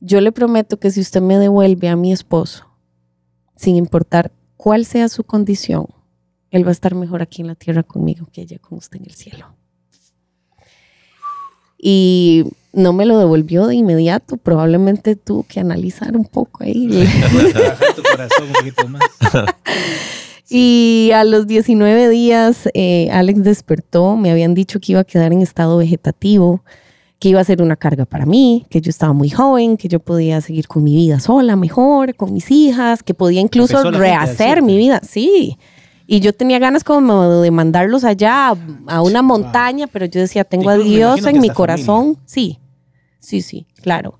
Yo le prometo que si usted me devuelve a mi esposo, sin importar cuál sea su condición, él va a estar mejor aquí en la tierra conmigo que allá con usted en el cielo. Y no me lo devolvió de inmediato, probablemente tuvo que analizar un poco ahí. Y a los 19 días, eh, Alex despertó. Me habían dicho que iba a quedar en estado vegetativo, que iba a ser una carga para mí, que yo estaba muy joven, que yo podía seguir con mi vida sola mejor, con mis hijas, que podía incluso rehacer mi vida. Sí. Y yo tenía ganas como de mandarlos allá a, una montaña, pero yo decía, tengo a Dios en mi corazón. Sí, sí, sí, claro.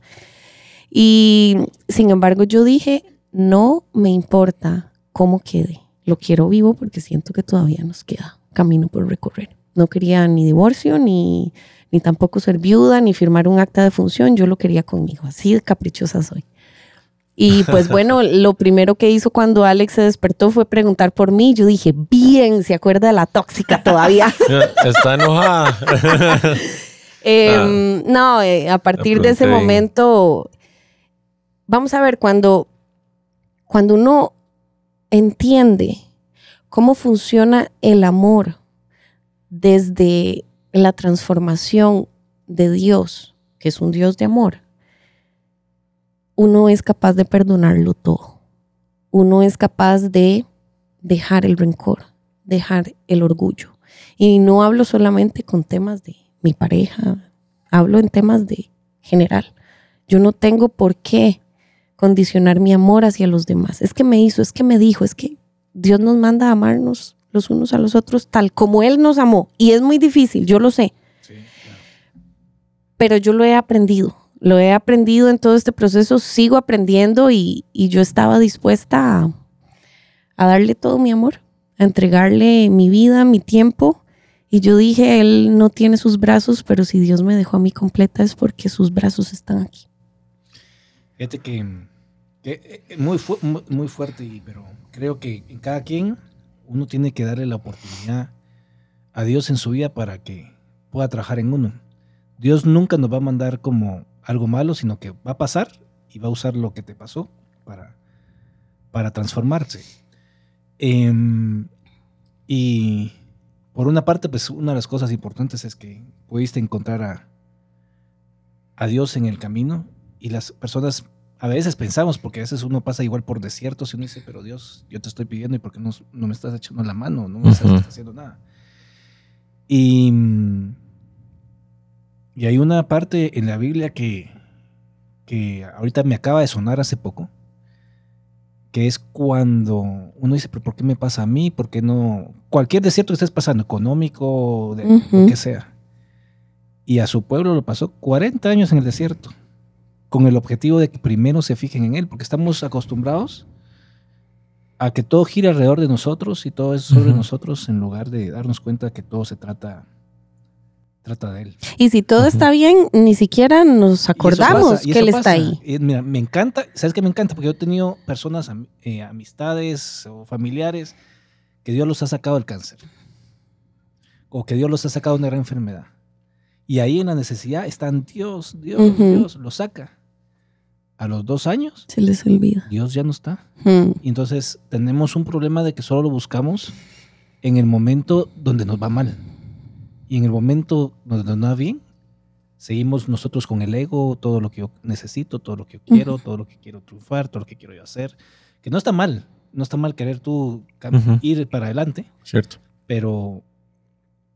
Y sin embargo yo dije, no me importa cómo quede, lo quiero vivo porque siento que todavía nos queda camino por recorrer. No quería ni divorcio, ni, ni tampoco ser viuda, ni firmar un acta de función, yo lo quería conmigo, así de caprichosa soy. Y pues bueno, lo primero que hizo cuando Alex se despertó fue preguntar por mí. Yo dije, bien, se acuerda de la tóxica todavía. Está enojada. Em, ah. no, eh, a partir de ese momento, vamos a ver, cuando, cuando uno entiende cómo funciona el amor desde la transformación de Dios, que es un Dios de amor, uno es capaz de perdonarlo todo. Uno es capaz de dejar el rencor, dejar el orgullo. Y no hablo solamente con temas de mi pareja, hablo en temas de general. Yo no tengo por qué condicionar mi amor hacia los demás. Es que me hizo, es que me dijo, es que Dios nos manda a amarnos los unos a los otros tal como Él nos amó. Y es muy difícil, yo lo sé. Pero yo lo he aprendido lo he aprendido en todo este proceso, sigo aprendiendo y, yo estaba dispuesta a, darle todo mi amor, a entregarle mi vida, mi tiempo. Y yo dije, él no tiene sus brazos, pero si Dios me dejó a mí completa es porque sus brazos están aquí. Fíjate que, es eh, eh, muy, muy fuerte, pero creo que en cada quien uno tiene que darle la oportunidad a Dios en su vida para que pueda trabajar en uno. Dios nunca nos va a mandar como algo malo, sino que va a pasar y va a usar lo que te pasó para, para transformarse. Em, y por una parte, pues una de las cosas importantes es que pudiste encontrar a, Dios en el camino y las personas a veces pensamos, porque a veces uno pasa igual por desiertos y uno dice, pero Dios, yo te estoy pidiendo y por qué no, me estás echando la mano, no me estás haciendo nada. Y mm, y hay una parte en la Biblia que, ahorita me acaba de sonar hace poco, que es cuando uno dice, pero ¿por qué me pasa a mí? ¿Por qué no? Cualquier desierto que estés pasando, económico, lo que sea. Y a su pueblo lo pasó 40 años en el desierto, con el objetivo de que primero se fijen en él, porque estamos acostumbrados a que todo gire alrededor de nosotros y todo es sobre nosotros en lugar de darnos cuenta que todo se trata trata de él. Y si todo está bien, ni siquiera nos acordamos que él está ahí. mira, me encanta, ¿sabes qué me encanta? Porque yo he tenido personas, eh, amistades o familiares que Dios los ha sacado del cáncer. O que Dios los ha sacado de una gran enfermedad. Y ahí en la necesidad están Dios, Dios, Dios, lo saca. A los dos años. Se les olvida. Dios ya no está. Hmm. Y entonces tenemos un problema de que solo lo buscamos en el momento donde nos va mal. Y en el momento donde no va bien, seguimos nosotros con el ego, todo lo que yo necesito, todo lo que yo quiero, todo lo que quiero triunfar, todo lo que quiero yo hacer. Que no está mal, no está mal querer tú ir para adelante. Cierto. Pero,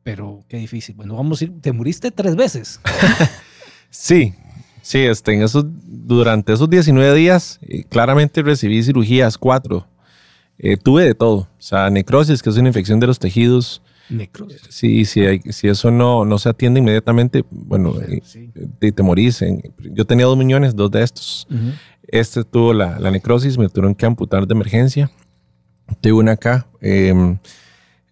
pero qué difícil. Bueno, vamos a ir, te muriste tres veces. sí, sí, este, en esos, durante esos 19 días, eh, claramente recibí cirugías, cuatro. Eh, tuve de todo, o sea, necrosis, que es una infección de los tejidos, Necrosis. Sí, si, si eso no, no se atiende inmediatamente, bueno, eh, te, te, morís. yo tenía dos muñones, dos de estos. Este tuvo la, necrosis, me tuvieron que amputar de emergencia. tengo una acá. Em,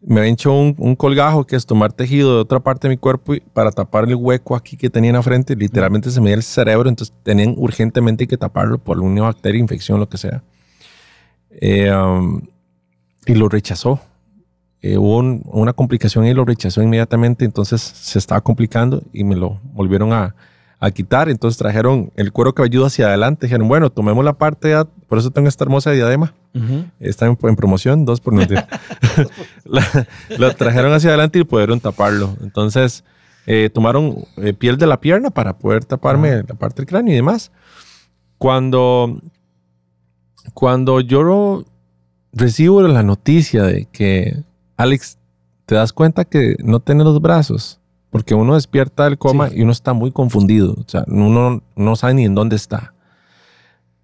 me han hecho un, un, colgajo que es tomar tejido de otra parte de mi cuerpo para tapar el hueco aquí que tenía en la frente. Literalmente se me dio el cerebro, entonces tenían urgentemente que taparlo por alguna bacteria, infección, lo que sea. Em, y lo rechazó. Eh, hubo una complicación y lo rechazó inmediatamente, entonces se estaba complicando y me lo volvieron a, a quitar, entonces trajeron el cuero cabelludo hacia adelante, dijeron, bueno, tomemos la parte, por eso tengo esta hermosa diadema, está en, promoción, dos por no lo trajeron hacia adelante y pudieron taparlo, entonces eh, tomaron eh, piel de la pierna para poder taparme la parte del cráneo y demás. Cuando, cuando yo recibo la noticia de que Alex, ¿te das cuenta que no tiene los brazos? Porque uno despierta del coma y uno está muy confundido. O sea, uno no sabe ni en dónde está.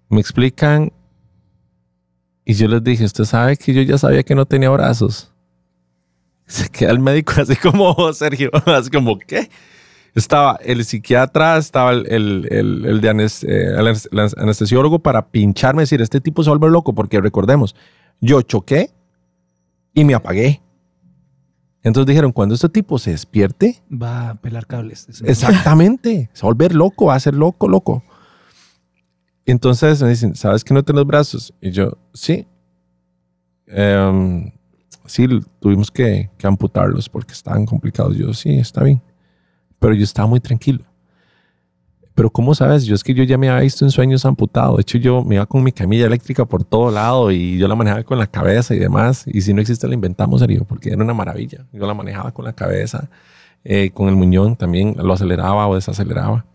Me explican y yo les dije, usted sabe que yo ya sabía que no tenía brazos. Se queda el médico así como oh, Sergio, así como, ¿qué? Estaba el psiquiatra, estaba el, eh, anestesiólogo para pincharme, decir, este tipo se vuelve loco, porque recordemos, yo choqué y me apagué. Entonces dijeron, cuando este tipo se despierte... Va a pelar cables. Exactamente. se va a volver loco, va a ser loco, loco. Entonces me dicen, ¿sabes que no tenés brazos? Y yo, sí. Em, sí, tuvimos que, que amputarlos porque estaban complicados. Yo, sí, está bien. Pero yo estaba muy tranquilo pero ¿cómo sabes? Yo es que yo ya me había visto en sueños amputado. De hecho, yo me iba con mi camilla eléctrica por todo lado y yo la manejaba con la cabeza y demás. Y si no existe, la inventamos, herido porque era una maravilla. Yo la manejaba con la cabeza, eh, con el muñón también, lo aceleraba o desaceleraba.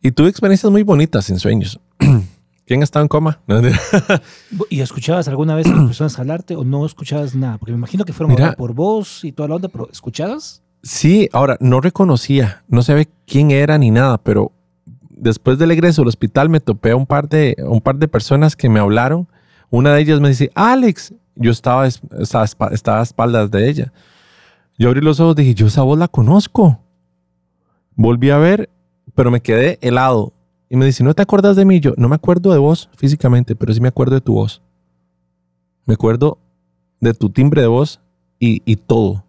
Y tuve experiencias muy bonitas en sueños. ¿Quién ha en coma? ¿Y escuchabas alguna vez a las personas hablarte o no escuchabas nada? Porque me imagino que fueron por voz y toda la onda, pero ¿escuchabas? Sí, ahora no reconocía, no sabía quién era ni nada, pero después del egreso al hospital me topé a un par de, un par de personas que me hablaron. Una de ellas me dice, Alex, yo estaba, estaba, a espaldas de ella. Yo abrí los ojos, y dije, yo esa voz la conozco. Volví a ver, pero me quedé helado. Y me dice, ¿no te acuerdas de mí? Yo no me acuerdo de vos físicamente, pero sí me acuerdo de tu voz. Me acuerdo de tu timbre de voz y, y todo.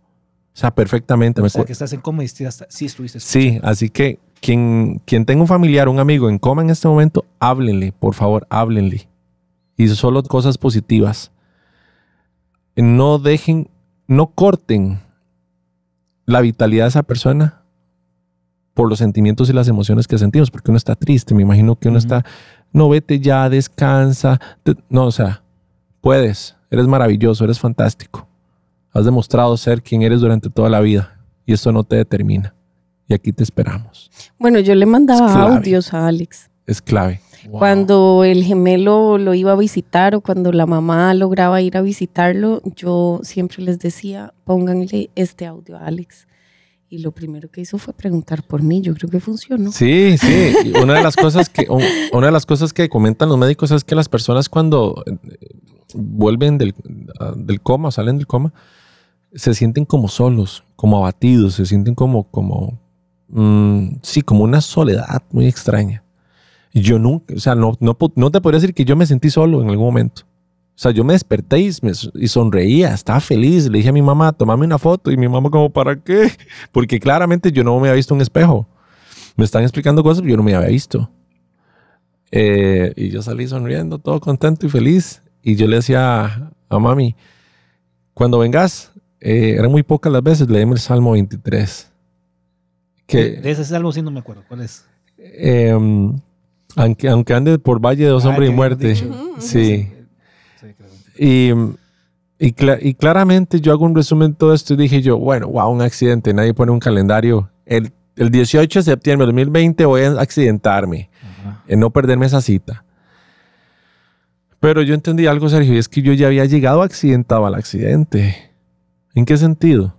O sea, perfectamente. O que estás en coma y sí estuviste. Sí, así que quien, quien tenga un familiar, un amigo en coma en este momento, háblenle, por favor, háblenle. Y solo cosas positivas. No dejen, no corten la vitalidad de esa persona por los sentimientos y las emociones que sentimos, porque uno está triste, me imagino que uno está, no vete ya, descansa, no, o sea, puedes, eres maravilloso, eres fantástico. Has demostrado ser quien eres durante toda la vida y eso no te determina. Y aquí te esperamos. Bueno, yo le mandaba audios a Alex. Es clave. Cuando el gemelo lo iba a visitar o cuando la mamá lograba ir a visitarlo, yo siempre les decía, pónganle este audio a Alex. Y lo primero que hizo fue preguntar por mí. Yo creo que funcionó. Sí, sí. Una de las cosas que, una de las cosas que comentan los médicos es que las personas cuando eh, vuelven del, ah, del coma o salen del coma, se sienten como solos, como abatidos, se sienten como, como, mm, sí, como una soledad muy extraña. Yo nunca, o sea, no, no, te podría decir que yo me sentí solo en algún momento. O sea, yo me desperté y, sonreía, estaba feliz. Le dije a mi mamá, tomame una foto. Y mi mamá como, ¿para qué? Porque claramente yo no me había visto un espejo. Me están explicando cosas que yo no me había visto. Eh, y yo salí sonriendo, todo contento y feliz. Y yo le decía a mami, cuando vengas, eh, eran muy pocas las veces, leemos el Salmo 23. Que, es ese salmo sí no me acuerdo, ¿cuál es? Em, aunque, aunque ande por valle de dos ah, hombres y muerte. Sí. Y, y, y, claramente yo hago un resumen de todo esto y dije yo, bueno, wow, un accidente, nadie pone un calendario. El, el 18 de septiembre de 2020 voy a accidentarme, en no perderme esa cita. Pero yo entendí algo, Sergio, y es que yo ya había llegado accidentado al accidente. ¿En qué sentido?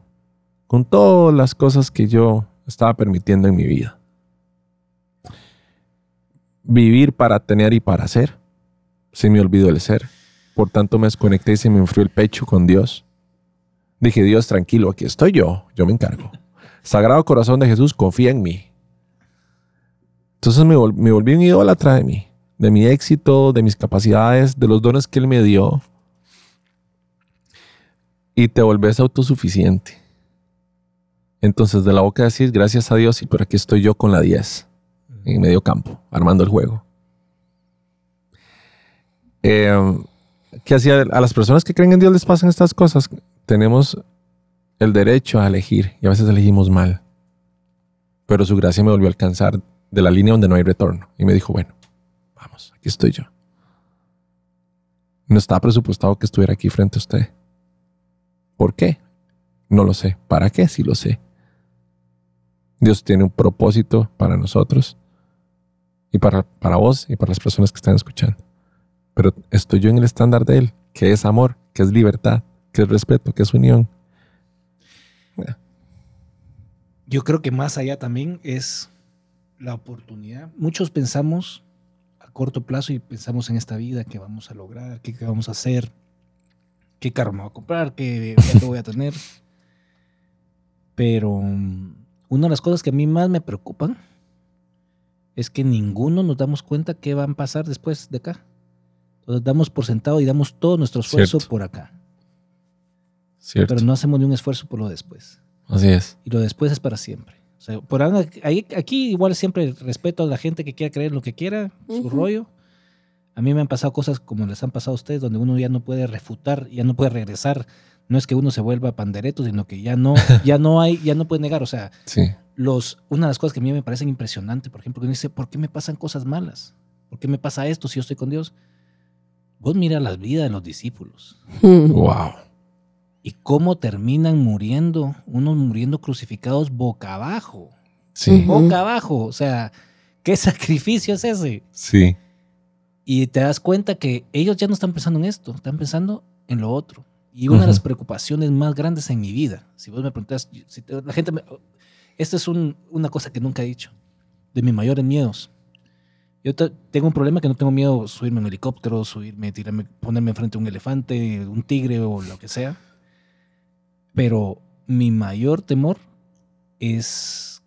Con todas las cosas que yo estaba permitiendo en mi vida. Vivir para tener y para ser. Se me olvidó el ser. Por tanto me desconecté y se me enfrió el pecho con Dios. Dije, Dios, tranquilo, aquí estoy yo, yo me encargo. Sagrado corazón de Jesús, confía en mí. Entonces me, volví un idólatra de mí, de mi éxito, de mis capacidades, de los dones que Él me dio, y te volvés autosuficiente. Entonces, de la boca decís, gracias a Dios, y por aquí estoy yo con la 10 en medio campo, armando el juego. Em, ¿qué hacía? a las personas que creen en Dios les pasan estas cosas, tenemos el derecho a elegir y a veces elegimos mal. Pero su gracia me volvió a alcanzar de la línea donde no hay retorno y me dijo, bueno, vamos, aquí estoy yo. No estaba presupuestado que estuviera aquí frente a usted. ¿Por qué? No lo sé. ¿Para qué? Si lo sé. Dios tiene un propósito para nosotros y para, para vos y para las personas que están escuchando. Pero estoy yo en el estándar de Él, que es amor, que es libertad, que es respeto, que es unión. Yo creo que más allá también es la oportunidad. Muchos pensamos a corto plazo y pensamos en esta vida, qué vamos a lograr, qué, qué vamos a hacer, qué carro me voy a comprar, qué auto voy a tener. Pero mm, una de las cosas que a mí más me preocupan es que ninguno nos damos cuenta qué van a pasar después de acá. Nos damos por sentado y damos todo nuestro esfuerzo por acá. Pero no hacemos ni un esfuerzo por lo después. Así es. Y lo después es para siempre. por aquí igual siempre respeto a la gente que quiera creer lo que quiera, su rollo. A mí me han pasado cosas como les han pasado a ustedes, donde uno ya no puede refutar, ya no puede regresar. No es que uno se vuelva pandereto, sino que ya no, ya no hay, ya no puede negar. O sea, los, una de las cosas que a mí me parecen impresionante, por ejemplo, que uno dice, ¿por qué me pasan cosas malas? ¿Por qué me pasa esto si yo estoy con Dios? Vos mira las vidas de los discípulos. wow. Y cómo terminan muriendo, unos muriendo crucificados boca abajo. Sí. Boca abajo. O sea, ¿qué sacrificio es ese? Sí. Y te das cuenta que ellos ya no están pensando en esto, están pensando en lo otro. Y una de las preocupaciones más grandes en mi vida, si vos me preguntas, si la gente me, oh, Esta es una cosa que nunca he dicho, de mis mayores miedos. Yo tengo un problema que no tengo miedo subirme en un helicóptero, subirme, tirarme, ponerme enfrente a un elefante, un tigre o lo que sea. Pero mi mayor temor es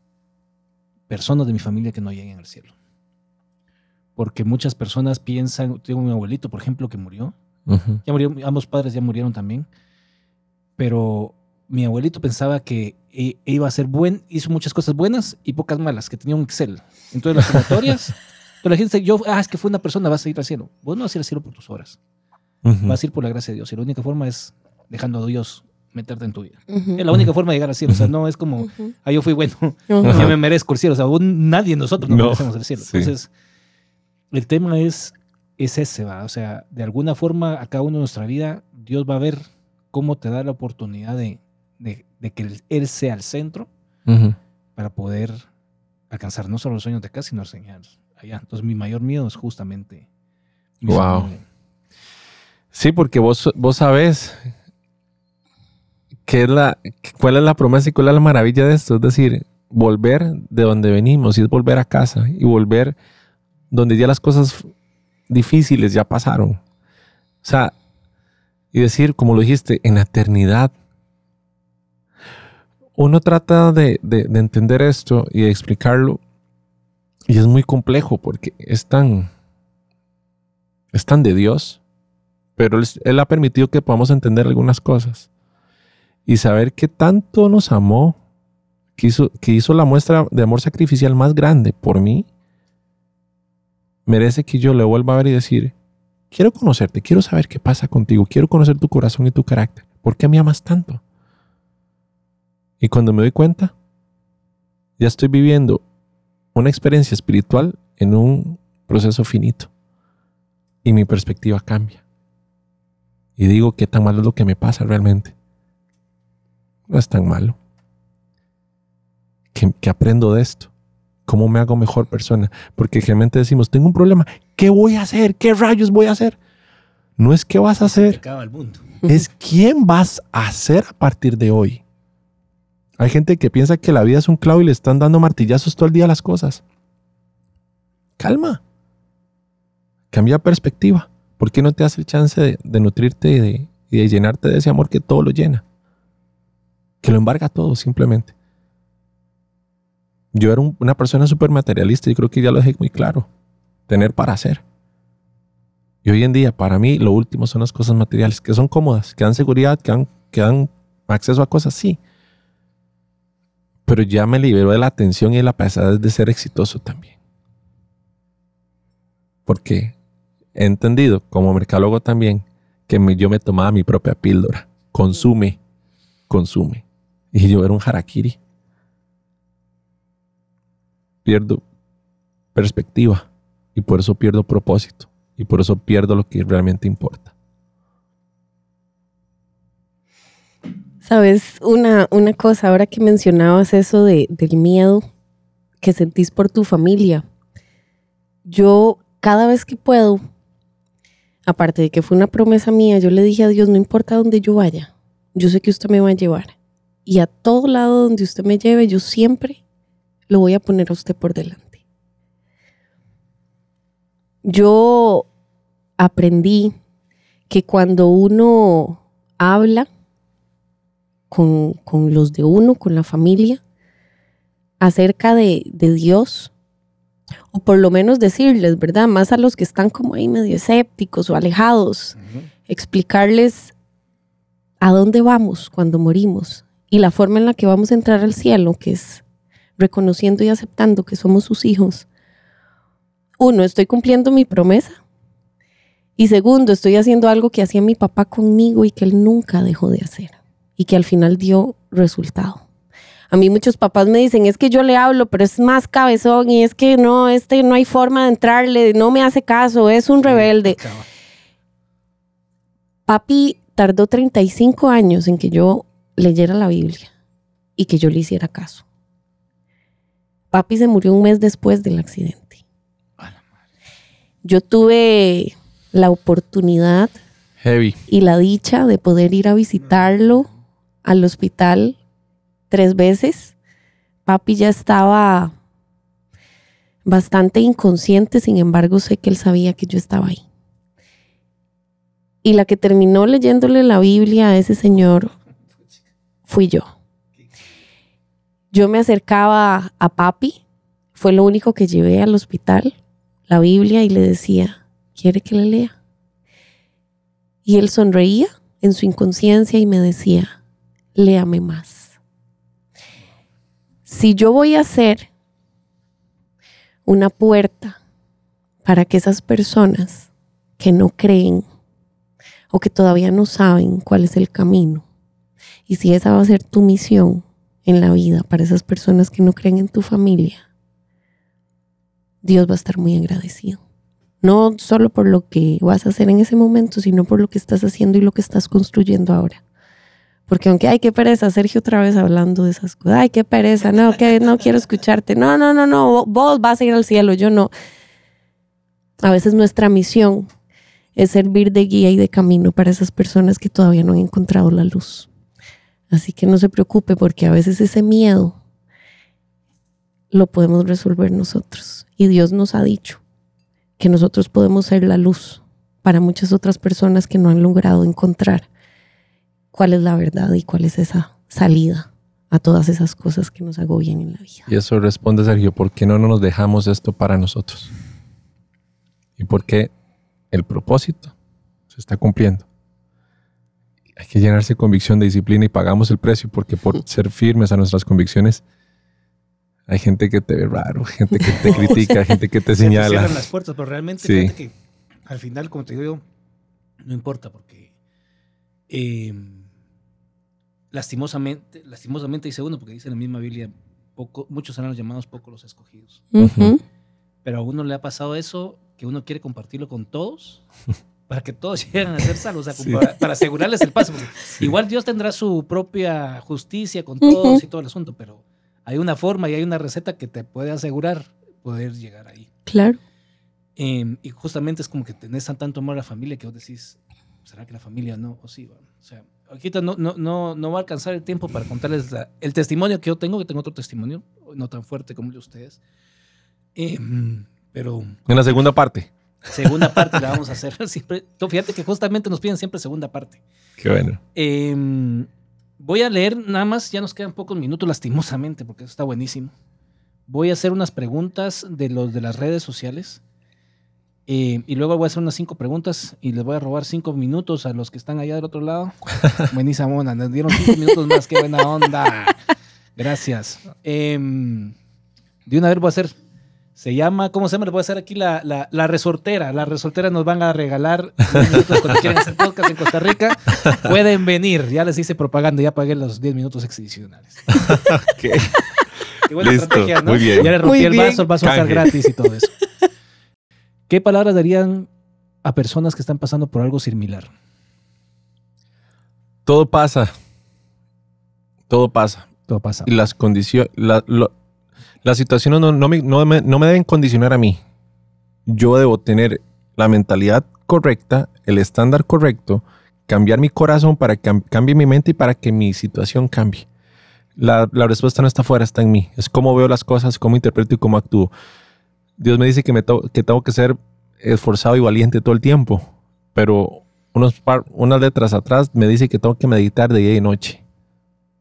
personas de mi familia que no lleguen al cielo porque muchas personas piensan, tengo un abuelito, por ejemplo, que murió, ya ambos padres ya murieron también, pero mi abuelito pensaba que e, e iba a ser buen, hizo muchas cosas buenas y pocas malas, que tenía un Excel. Entonces las historias Pero la gente dice, yo, ah, es que fue una persona, vas a ir al cielo. Vos no vas a ir al cielo por tus horas. vas a ir por la gracia de Dios. Y la única forma es dejando a Dios meterte en tu vida. Es la única forma de llegar al cielo. O sea, no es como, ah, yo fui bueno, yo me merezco el cielo. O sea, nadie nosotros no. merecemos el cielo. Entonces el tema es, es ese, ¿va? O sea, de alguna forma a cada uno de nuestra vida, Dios va a ver cómo te da la oportunidad de, que Él sea el centro para poder alcanzar no solo los sueños de acá, sino enseñar allá. Entonces mi mayor miedo es justamente... Wow. Sí, porque vos, vos sabés qué es la, cuál es la promesa y cuál es la maravilla de esto. Es decir, volver de donde venimos y es volver a casa y volver donde ya las cosas difíciles ya pasaron. O sea, y decir, como lo dijiste, en la eternidad. Uno trata de, entender esto y de explicarlo, y es muy complejo porque es tan, de Dios, pero él, ha permitido que podamos entender algunas cosas y saber que tanto nos amó, que hizo la muestra de amor sacrificial más grande por mí, merece que yo le vuelva a ver y decir, quiero conocerte, quiero saber qué pasa contigo, quiero conocer tu corazón y tu carácter. ¿Por qué me amas tanto? Y cuando me doy cuenta, ya estoy viviendo una experiencia espiritual en un proceso finito. Y mi perspectiva cambia. Y digo, ¿qué tan malo es lo que me pasa realmente? No es tan malo. que qué aprendo de esto? ¿Cómo me hago mejor persona? Porque generalmente decimos, tengo un problema, ¿qué voy a hacer? ¿Qué rayos voy a hacer? No es qué vas a hacer. Es quién vas a hacer a partir de hoy. Hay gente que piensa que la vida es un clavo y le están dando martillazos todo el día a las cosas. Calma. Cambia perspectiva. ¿Por qué no te das el chance de, nutrirte y de llenarte de ese amor que todo lo llena? Que lo embarga todo simplemente. Yo era una persona súper materialista y creo que ya lo dejé muy claro. Tener para hacer. Y hoy en día, para mí, lo último son las cosas materiales, que son cómodas, que dan seguridad, que dan, acceso a cosas, sí. Pero ya me libero de la tensión y la pesadez de ser exitoso también. Porque he entendido, como mercadólogo también, que yo me tomaba mi propia píldora. Consume, consume. Y yo era un harakiri pierdo perspectiva y por eso pierdo propósito y por eso pierdo lo que realmente importa. Sabes, una, una cosa, ahora que mencionabas eso del miedo que sentís por tu familia, yo cada vez que puedo, aparte de que fue una promesa mía, yo le dije a Dios, no importa dónde yo vaya, yo sé que usted me va a llevar. Y a todo lado donde usted me lleve, yo siempre lo voy a poner a usted por delante. Yo aprendí que cuando uno habla con, los de uno, con la familia, acerca de, Dios, o por lo menos decirles, ¿verdad? Más a los que están como ahí medio escépticos o alejados, explicarles a dónde vamos cuando morimos y la forma en la que vamos a entrar al cielo, que es reconociendo y aceptando que somos sus hijos, uno, estoy cumpliendo mi promesa. Y segundo, estoy haciendo algo que hacía mi papá conmigo y que él nunca dejó de hacer y que al final dio resultado. A mí muchos papás me dicen, es que yo le hablo, pero es más cabezón y es que no, este no hay forma de entrarle, no me hace caso, es un rebelde. Papi tardó 35 años en que yo leyera la Biblia y que yo le hiciera caso. Papi se murió un mes después del accidente. Yo tuve la oportunidad y la dicha de poder ir a visitarlo al hospital tres veces. Papi ya estaba bastante inconsciente, sin embargo sé que él sabía que yo estaba ahí. Y la que terminó leyéndole la Biblia a ese señor fui yo. Yo me acercaba a papi, fue lo único que llevé al hospital, la Biblia, y le decía, ¿quiere que le lea? Y él sonreía en su inconsciencia y me decía, léame más. Si yo voy a ser una puerta para que esas personas que no creen o que todavía no saben cuál es el camino, y si esa va a ser tu misión, en la vida, para esas personas que no creen en tu familia, Dios va a estar muy agradecido. No solo por lo que vas a hacer en ese momento, sino por lo que estás haciendo y lo que estás construyendo ahora. Porque aunque, ay, que pereza, Sergio otra vez hablando de esas cosas, ay, qué pereza, no, que no quiero escucharte, no, no, no, no, vos vas a ir al cielo, yo no. A veces nuestra misión es servir de guía y de camino para esas personas que todavía no han encontrado la luz. Así que no se preocupe porque a veces ese miedo lo podemos resolver nosotros. Y Dios nos ha dicho que nosotros podemos ser la luz para muchas otras personas que no han logrado encontrar cuál es la verdad y cuál es esa salida a todas esas cosas que nos agobian en la vida. Y eso responde Sergio, ¿por qué no nos dejamos esto para nosotros? ¿Y por qué el propósito se está cumpliendo? hay que llenarse de convicción, de disciplina y pagamos el precio porque por ser firmes a nuestras convicciones, hay gente que te ve raro, gente que te critica, gente que te señala. Se cierran las puertas, pero realmente al final, como te digo no importa porque em, lastimosamente, lastimosamente dice uno, porque dice en la misma Biblia, muchos eran los llamados, pocos los escogidos. Pero a uno le ha pasado eso, que uno quiere compartirlo con todos para que todos lleguen a ser salvos, para, asegurarles el paso. Igual Dios tendrá su propia justicia con todos y todo el asunto, pero hay una forma y hay una receta que te puede asegurar poder llegar ahí. Claro. Em, y justamente es como que tenés tanto amor a la familia que vos decís, ¿será que la familia no? O sí, o sea, ahorita no, no, no, no va a alcanzar el tiempo para contarles el testimonio que yo tengo, que tengo otro testimonio, no tan fuerte como el de ustedes. Em, pero... En la segunda parte. Segunda parte la vamos a hacer. Siempre, fíjate que justamente nos piden siempre segunda parte. Qué bueno. Em, voy a leer nada más, ya nos quedan pocos minutos lastimosamente, porque está buenísimo. Voy a hacer unas preguntas de los de las redes sociales. Em, y luego voy a hacer unas cinco preguntas y les voy a robar cinco minutos a los que están allá del otro lado. Buenísima nos dieron cinco minutos más, qué buena onda. Gracias. Em, de una vez voy a hacer se llama, ¿cómo se llama? Le voy a hacer aquí la, la, la resortera. Las resorteras nos van a regalar minutos cuando quieran hacer podcast en Costa Rica. Pueden venir. Ya les hice propaganda, ya pagué los 10 minutos exhibicionales. Qué Listo. estrategia, ¿no? Muy bien. Ya le rompí el vaso, el vaso va a ser gratis y todo eso. ¿Qué palabras darían a personas que están pasando por algo similar? Todo pasa. Todo pasa. Todo pasa. Y las condiciones. Las situaciones no, me, deben condicionar a mí. Yo debo tener la mentalidad correcta, el estándar correcto, cambiar mi corazón para que cambie mi mente y para que mi situación cambie. La, respuesta no está fuera, está en mí. Es cómo veo las cosas, cómo interpreto y cómo actúo. Dios me dice que, me que tengo que ser esforzado y valiente todo el tiempo, pero unos unas letras atrás me dice que tengo que meditar de día y noche.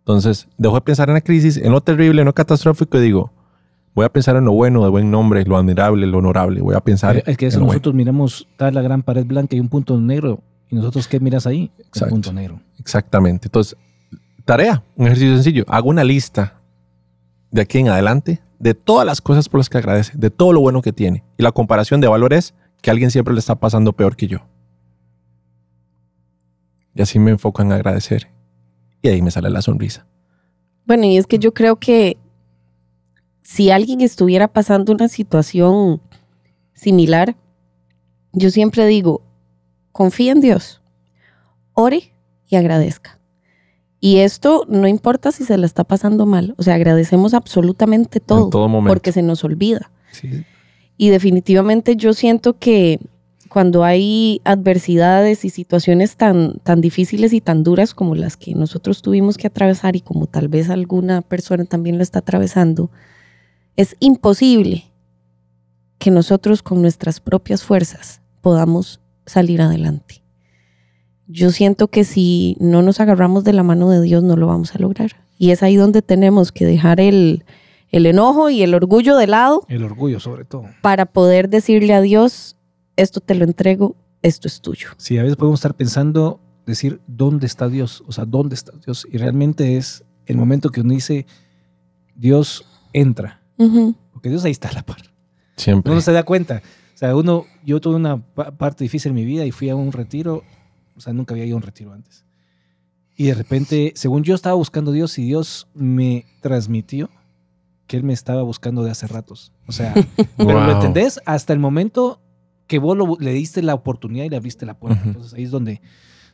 Entonces, dejo de pensar en la crisis, en lo terrible, en lo catastrófico y digo, Voy a pensar en lo bueno, de buen nombre, lo admirable, lo honorable. Voy a pensar. Es que nosotros miramos, tal la gran pared blanca y un punto negro. ¿Y nosotros qué miras ahí? Un punto negro. Exactamente. Entonces, tarea, un ejercicio sencillo. Hago una lista de aquí en adelante de todas las cosas por las que agradece, de todo lo bueno que tiene. Y la comparación de valores que alguien siempre le está pasando peor que yo. Y así me enfoco en agradecer. Y ahí me sale la sonrisa. Bueno, y es que yo creo que si alguien estuviera pasando una situación similar, yo siempre digo, confía en Dios, ore y agradezca. Y esto no importa si se la está pasando mal, o sea, agradecemos absolutamente todo, porque se nos olvida. Y definitivamente yo siento que cuando hay adversidades y situaciones tan, tan difíciles y tan duras como las que nosotros tuvimos que atravesar y como tal vez alguna persona también lo está atravesando, es imposible que nosotros con nuestras propias fuerzas podamos salir adelante. Yo siento que si no nos agarramos de la mano de Dios no lo vamos a lograr. Y es ahí donde tenemos que dejar el, enojo y el orgullo de lado. El orgullo sobre todo. Para poder decirle a Dios, esto te lo entrego, esto es tuyo. Sí, a veces podemos estar pensando, decir, ¿dónde está Dios? O sea, ¿dónde está Dios? Y realmente es el momento que uno dice, Dios entra. Porque Dios ahí está a la par. Siempre. Uno se da cuenta. O sea, uno, yo tuve una parte difícil en mi vida y fui a un retiro. O sea, nunca había ido a un retiro antes. Y de repente, según yo estaba buscando a Dios y Dios me transmitió que Él me estaba buscando de hace ratos. O sea, pero ¿lo entendés? Hasta el momento que vos le diste la oportunidad y le abriste la puerta. Entonces ahí es donde,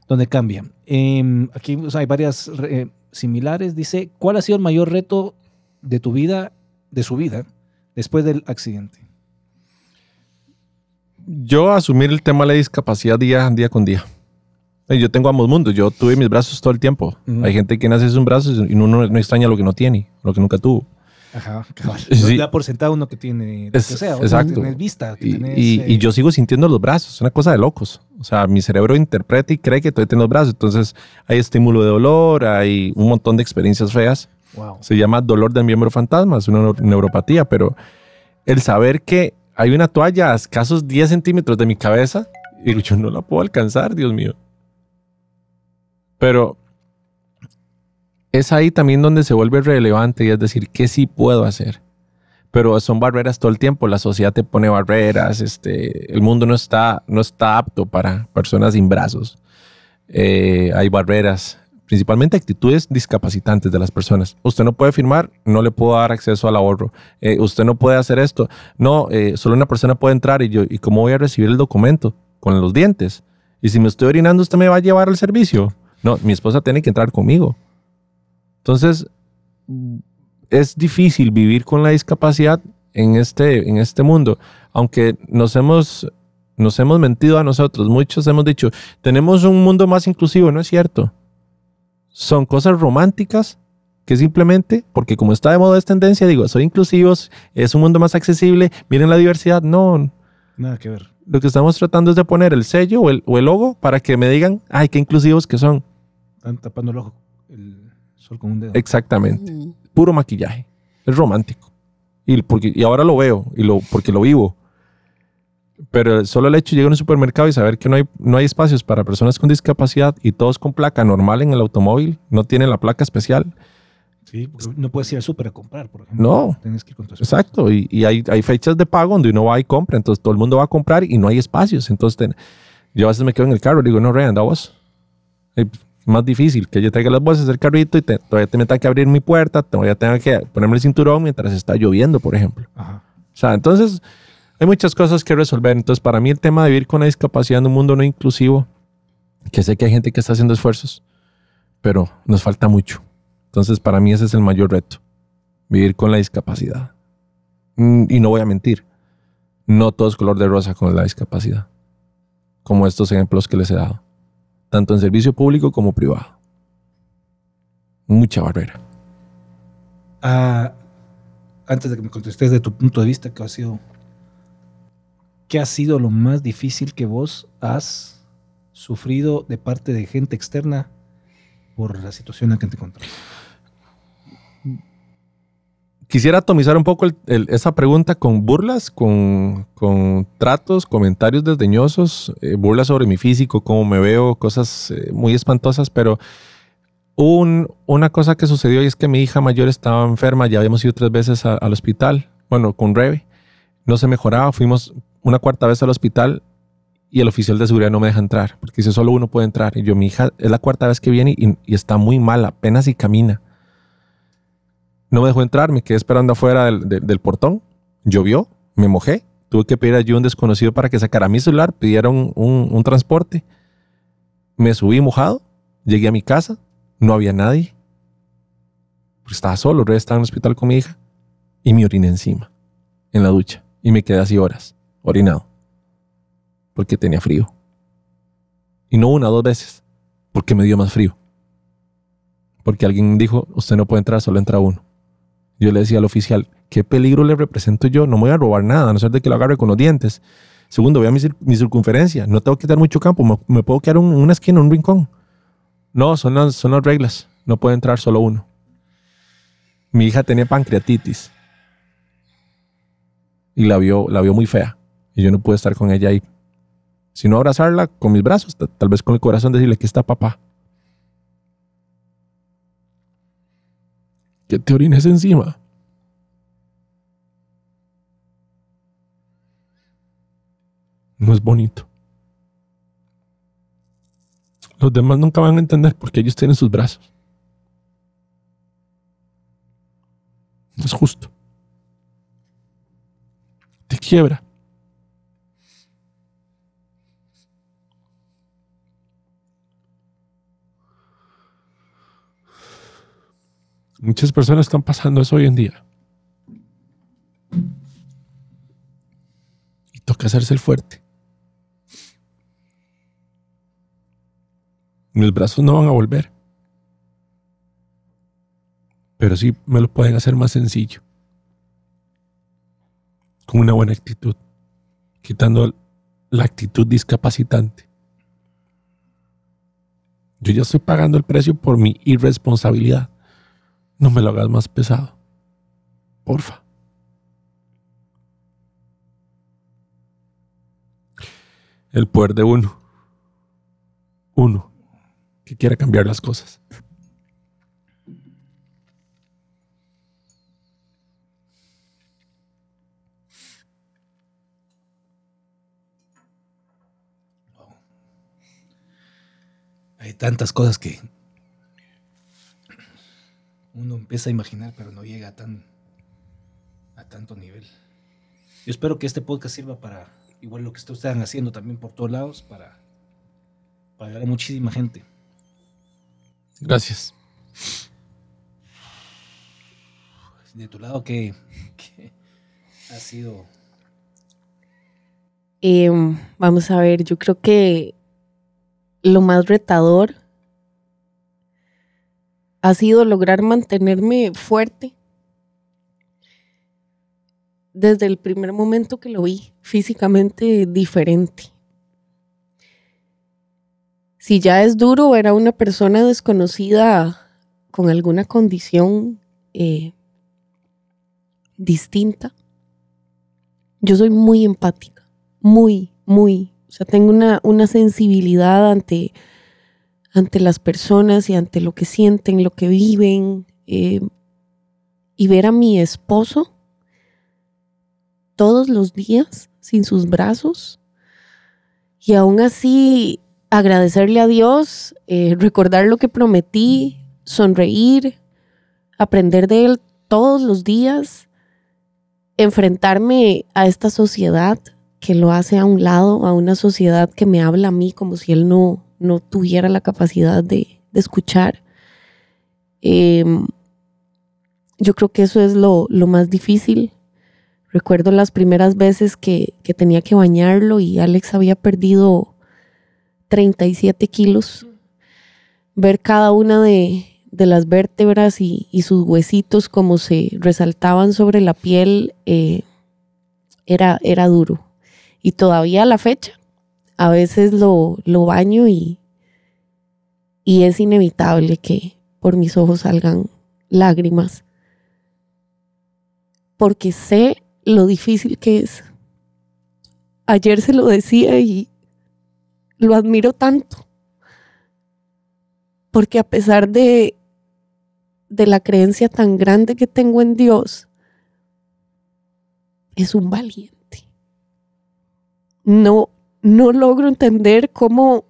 donde cambia. Em, aquí hay varias eh, similares. Dice, ¿cuál ha sido el mayor reto de tu vida de su vida después del accidente? Yo asumir el tema de la discapacidad día, día con día. Eh, yo tengo ambos mundos. Yo tuve mis brazos todo el tiempo. Hay gente que nace sin brazos y uno no, extraña lo que no tiene, lo que nunca tuvo. Ajá, cabal. Da por sentado uno que tiene, que exacto. vista. y, yo sigo sintiendo los brazos, es una cosa de locos. O sea, mi cerebro interpreta y cree que todavía tengo los brazos. Entonces, hay estímulo de dolor, hay un montón de experiencias feas se llama dolor de miembro fantasma, es una neuropatía, pero el saber que hay una toalla a escasos 10 centímetros de mi cabeza y yo no la puedo alcanzar, Dios mío. Pero es ahí también donde se vuelve relevante y es decir, ¿qué sí puedo hacer? Pero son barreras todo el tiempo, la sociedad te pone barreras, este, el mundo no está, no está apto para personas sin brazos. Eh, hay barreras principalmente actitudes discapacitantes de las personas. Usted no puede firmar, no le puedo dar acceso al ahorro. Eh, usted no puede hacer esto. No, eh, solo una persona puede entrar y yo, ¿y cómo voy a recibir el documento? Con los dientes. Y si me estoy orinando, usted me va a llevar al servicio. No, mi esposa tiene que entrar conmigo. Entonces, es difícil vivir con la discapacidad en este, en este mundo, aunque nos hemos... Nos hemos mentido a nosotros, muchos hemos dicho, tenemos un mundo más inclusivo, no es cierto son cosas románticas que simplemente, porque como está de moda es tendencia, digo, son inclusivos, es un mundo más accesible, miren la diversidad, no. Nada que ver. Lo que estamos tratando es de poner el sello o el, logo para que me digan, ay, qué inclusivos que son. Están tapando el ojo, el sol con un dedo. Exactamente. Mm. Puro maquillaje. Es romántico. Y, y ahora lo veo, y lo, porque lo vivo pero solo el hecho de llegar a un supermercado y saber que no hay, no hay espacios para personas con discapacidad y todos con placa normal en el automóvil, no tienen la placa especial. Sí, no puedes ir al súper a comprar, por ejemplo. No. Tienes que ir con exacto. Y, y hay, hay, fechas de pago donde uno va y compra, entonces todo el mundo va a comprar y no hay espacios. Entonces yo a veces me quedo en el carro y digo, no, Rey, anda vos. Es más difícil que yo traiga las bolsas del carrito y todavía te que abrir mi puerta, todavía tenga que ponerme el cinturón mientras está lloviendo, por ejemplo. O sea, entonces hay muchas cosas que resolver. Entonces, para mí el tema de vivir con la discapacidad en un mundo no inclusivo, que sé que hay gente que está haciendo esfuerzos, pero nos falta mucho. Entonces, para mí ese es el mayor reto, vivir con la discapacidad. Mm, y no voy a mentir, no todo es color de rosa con la discapacidad, como estos ejemplos que les he dado, tanto en servicio público como privado. Mucha barrera. Ah, antes de que me contestes de tu punto de vista, que ha sido ¿Qué ha sido lo más difícil que vos has sufrido de parte de gente externa por la situación en la que te encontraste? Quisiera atomizar un poco esa pregunta con burlas, con, tratos, comentarios desdeñosos, eh, burlas sobre mi físico, cómo me veo, cosas eh, muy espantosas, pero una cosa que sucedió y es que mi hija mayor estaba enferma, ya habíamos ido tres veces al hospital, bueno, con Rebe, no se mejoraba, fuimos una cuarta vez al hospital y el oficial de seguridad no me deja entrar, porque dice solo uno puede entrar. Y yo, mi hija es la cuarta vez que viene y, está muy mala apenas y camina. No me dejó entrar, me quedé esperando afuera del, portón. Llovió, me mojé, tuve que pedir ayuda a un desconocido para que sacara mi celular, pidieron un, un transporte. Me subí mojado, llegué a mi casa, no había nadie. estaba solo, estaba en el hospital con mi hija y me oriné encima, en la ducha, y me quedé así horas orinado. Porque tenía frío. Y no una, dos veces. Porque me dio más frío. Porque alguien dijo, usted no puede entrar, solo entra uno. Yo le decía al oficial, ¿qué peligro le represento yo? No me voy a robar nada, a no ser de que lo agarre con los dientes. Segundo, vea mi, mi circunferencia. No tengo que dar mucho campo. Me, puedo quedar en una esquina, en un rincón. No, son las, son reglas. No puede entrar solo uno. Mi hija tenía pancreatitis. Y la vio, la vio muy fea y yo no pude estar con ella ahí. sino abrazarla con mis brazos, tal vez con el corazón decirle que está papá. Que te orines encima. No es bonito. Los demás nunca van a entender porque ellos tienen sus brazos. No es justo. Te quiebra. Muchas personas están pasando eso hoy en día. Y toca hacerse el fuerte. Mis brazos no van a volver. Pero sí me lo pueden hacer más sencillo. Con una buena actitud. Quitando la actitud discapacitante. Yo ya estoy pagando el precio por mi irresponsabilidad. No me lo hagas más pesado. Porfa. El poder de uno. Uno. Que quiera cambiar las cosas. Hay tantas cosas que uno empieza a imaginar, pero no llega a, tan, a tanto nivel. Yo espero que este podcast sirva para, igual lo que ustedes están haciendo también por todos lados, para, ayudar a muchísima gente. Gracias. De tu lado, ¿qué, ha sido? Em, vamos a ver, yo creo que lo más retador ha sido lograr mantenerme fuerte desde el primer momento que lo vi, físicamente diferente. Si ya es duro ver a una persona desconocida con alguna condición eh, distinta, yo soy muy empática, muy, muy. O sea, tengo una sensibilidad ante ante las personas y ante lo que sienten, lo que viven, eh, y ver a mi esposo todos los días sin sus brazos y aún así agradecerle a Dios, eh, recordar lo que prometí, sonreír, aprender de Él todos los días, enfrentarme a esta sociedad que lo hace a un lado, a una sociedad que me habla a mí como si Él no, no tuviera la capacidad de, escuchar. Em, yo creo que eso es lo, más difícil. Recuerdo las primeras veces que, tenía que bañarlo y Alex había perdido 37 kilos. Ver cada una de, las vértebras y, sus huesitos como se resaltaban sobre la piel eh, era, era duro. Y todavía a la fecha a veces lo, lo baño y, y es inevitable que por mis ojos salgan lágrimas. Porque sé lo difícil que es. Ayer se lo decía y lo admiro tanto. Porque a pesar de, de la creencia tan grande que tengo en Dios, es un valiente. No no logro entender cómo,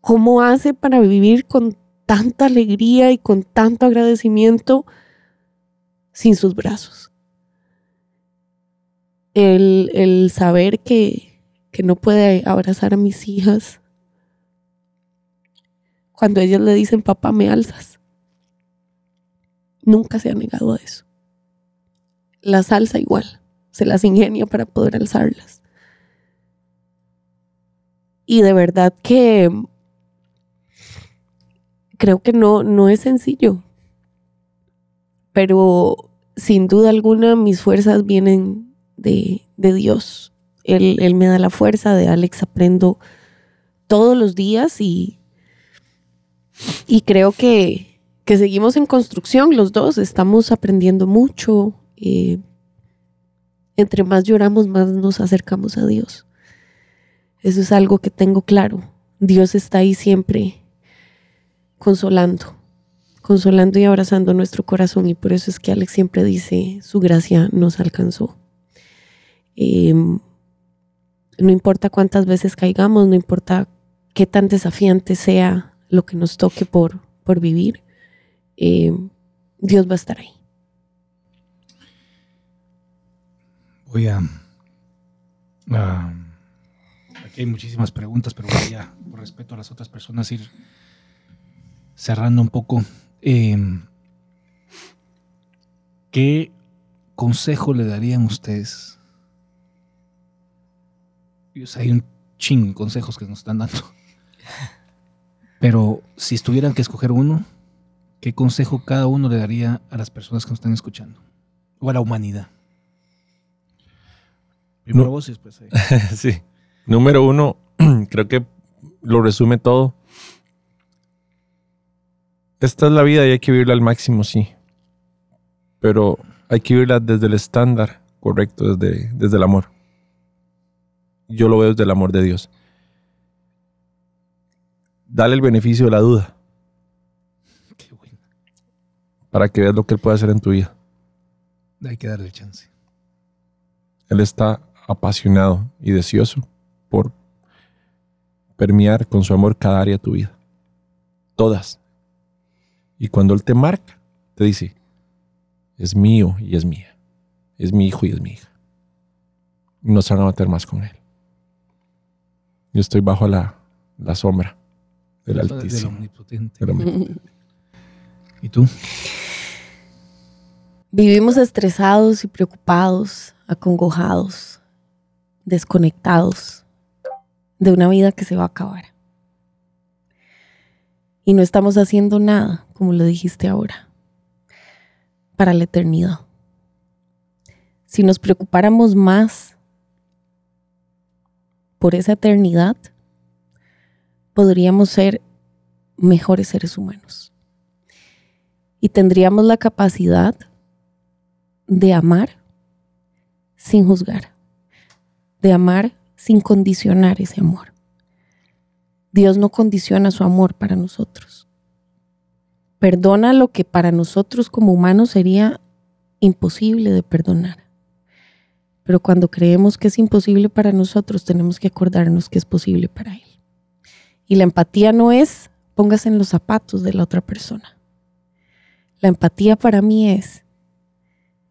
cómo hace para vivir con tanta alegría y con tanto agradecimiento sin sus brazos. El, saber que, que no puede abrazar a mis hijas cuando ellas le dicen, papá, me alzas. Nunca se ha negado a eso. Las alza igual, se las ingenia para poder alzarlas. Y de verdad que creo que no, no es sencillo. Pero sin duda alguna mis fuerzas vienen de, Dios. Él, me da la fuerza, de Alex aprendo todos los días y, y creo que, seguimos en construcción los dos, estamos aprendiendo mucho. Eh, entre más lloramos, más nos acercamos a Dios. Eso es algo que tengo claro. Dios está ahí siempre consolando, consolando y abrazando nuestro corazón. Y por eso es que Alex siempre dice, su gracia nos alcanzó. Em, no importa cuántas veces caigamos, no importa qué tan desafiante sea lo que nos toque por, por vivir, em, Dios va a estar ahí. Voy a hay muchísimas preguntas, pero voy a, por respeto a las otras personas, ir cerrando un poco. Em, ¿Qué consejo le darían ustedes? hay un ching de consejos que nos están dando. Pero si tuvieran que escoger uno, ¿qué consejo cada uno le daría a las personas que nos están escuchando? O a la humanidad. Primero vos y sí. Número uno, creo que lo resume todo. Esta es la vida y hay que vivirla al máximo, sí. Pero hay que vivirla desde el estándar correcto, desde, desde el amor. Yo lo veo desde el amor de Dios. Dale el beneficio de la duda. Qué bueno. Para que veas lo que Él puede hacer en tu vida. Hay que darle chance. Él está apasionado y deseoso por permear con su amor cada área de tu vida. Todas. Y cuando Él te marca, te dice, es mío y es mía. Es mi hijo y es mi hija. no se van a meter más con Él. Yo estoy bajo la, sombra del Altísimo. ¿Y tú? Vivimos estresados y preocupados, acongojados, desconectados de una vida que se va a acabar. Y no estamos haciendo nada, como lo dijiste ahora, para la eternidad. Si nos preocupáramos más por esa eternidad, podríamos ser mejores seres humanos. Y tendríamos la capacidad de amar sin juzgar, de amar sin condicionar ese amor. Dios no condiciona su amor para nosotros. Perdona lo que para nosotros como humanos sería imposible de perdonar. Pero cuando creemos que es imposible para nosotros, tenemos que acordarnos que es posible para Él. Y la empatía no es póngase en los zapatos de la otra persona. La empatía para mí es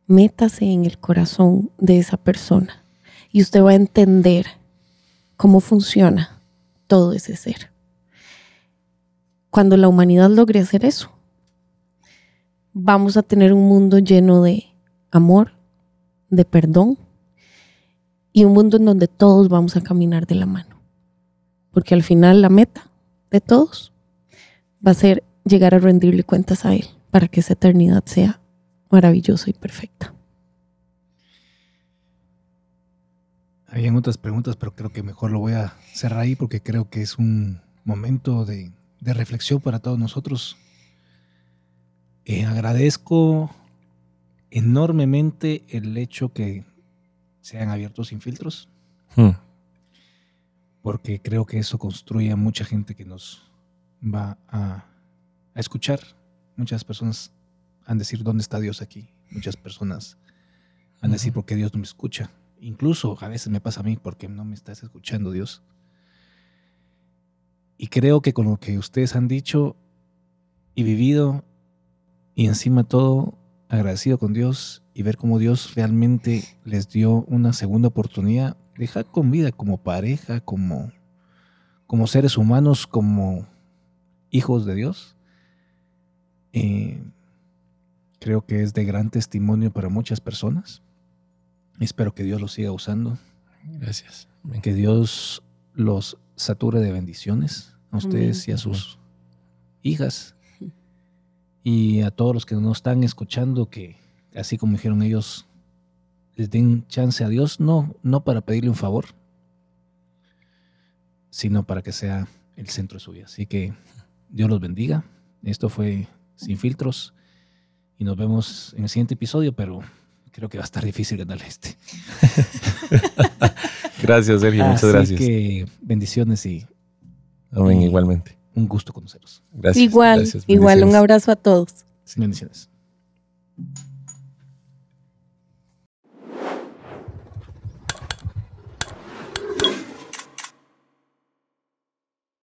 métase en el corazón de esa persona y usted va a entender cómo funciona todo ese ser. Cuando la humanidad logre hacer eso, vamos a tener un mundo lleno de amor, de perdón y un mundo en donde todos vamos a caminar de la mano. Porque al final la meta de todos va a ser llegar a rendirle cuentas a Él para que esa eternidad sea maravillosa y perfecta. Habían otras preguntas, pero creo que mejor lo voy a cerrar ahí porque creo que es un momento de, reflexión para todos nosotros. Eh, agradezco enormemente el hecho que sean abiertos sin filtros, hmm. porque creo que eso construye a mucha gente que nos va a, escuchar. Muchas personas han decir dónde está Dios aquí, muchas personas han decir por qué Dios no me escucha, Incluso a veces me pasa a mí porque no me estás escuchando, Dios. Y creo que con lo que ustedes han dicho y vivido, y encima todo agradecido con Dios y ver cómo Dios realmente les dio una segunda oportunidad, dejar con vida como pareja, como, como seres humanos, como hijos de Dios. Eh, creo que es de gran testimonio para muchas personas. Espero que Dios los siga usando. Gracias. Que Dios los sature de bendiciones a ustedes y a sus hijas y a todos los que nos están escuchando que así como dijeron ellos les den chance a Dios no no para pedirle un favor sino para que sea el centro de su vida. Así que Dios los bendiga. Esto fue sin filtros y nos vemos en el siguiente episodio, pero creo que va a estar difícil ganar este. gracias, Sergio. muchas gracias. Que bendiciones y. igualmente. Un gusto conocerlos. Gracias. Igual, igual. Un abrazo a todos. Bendiciones.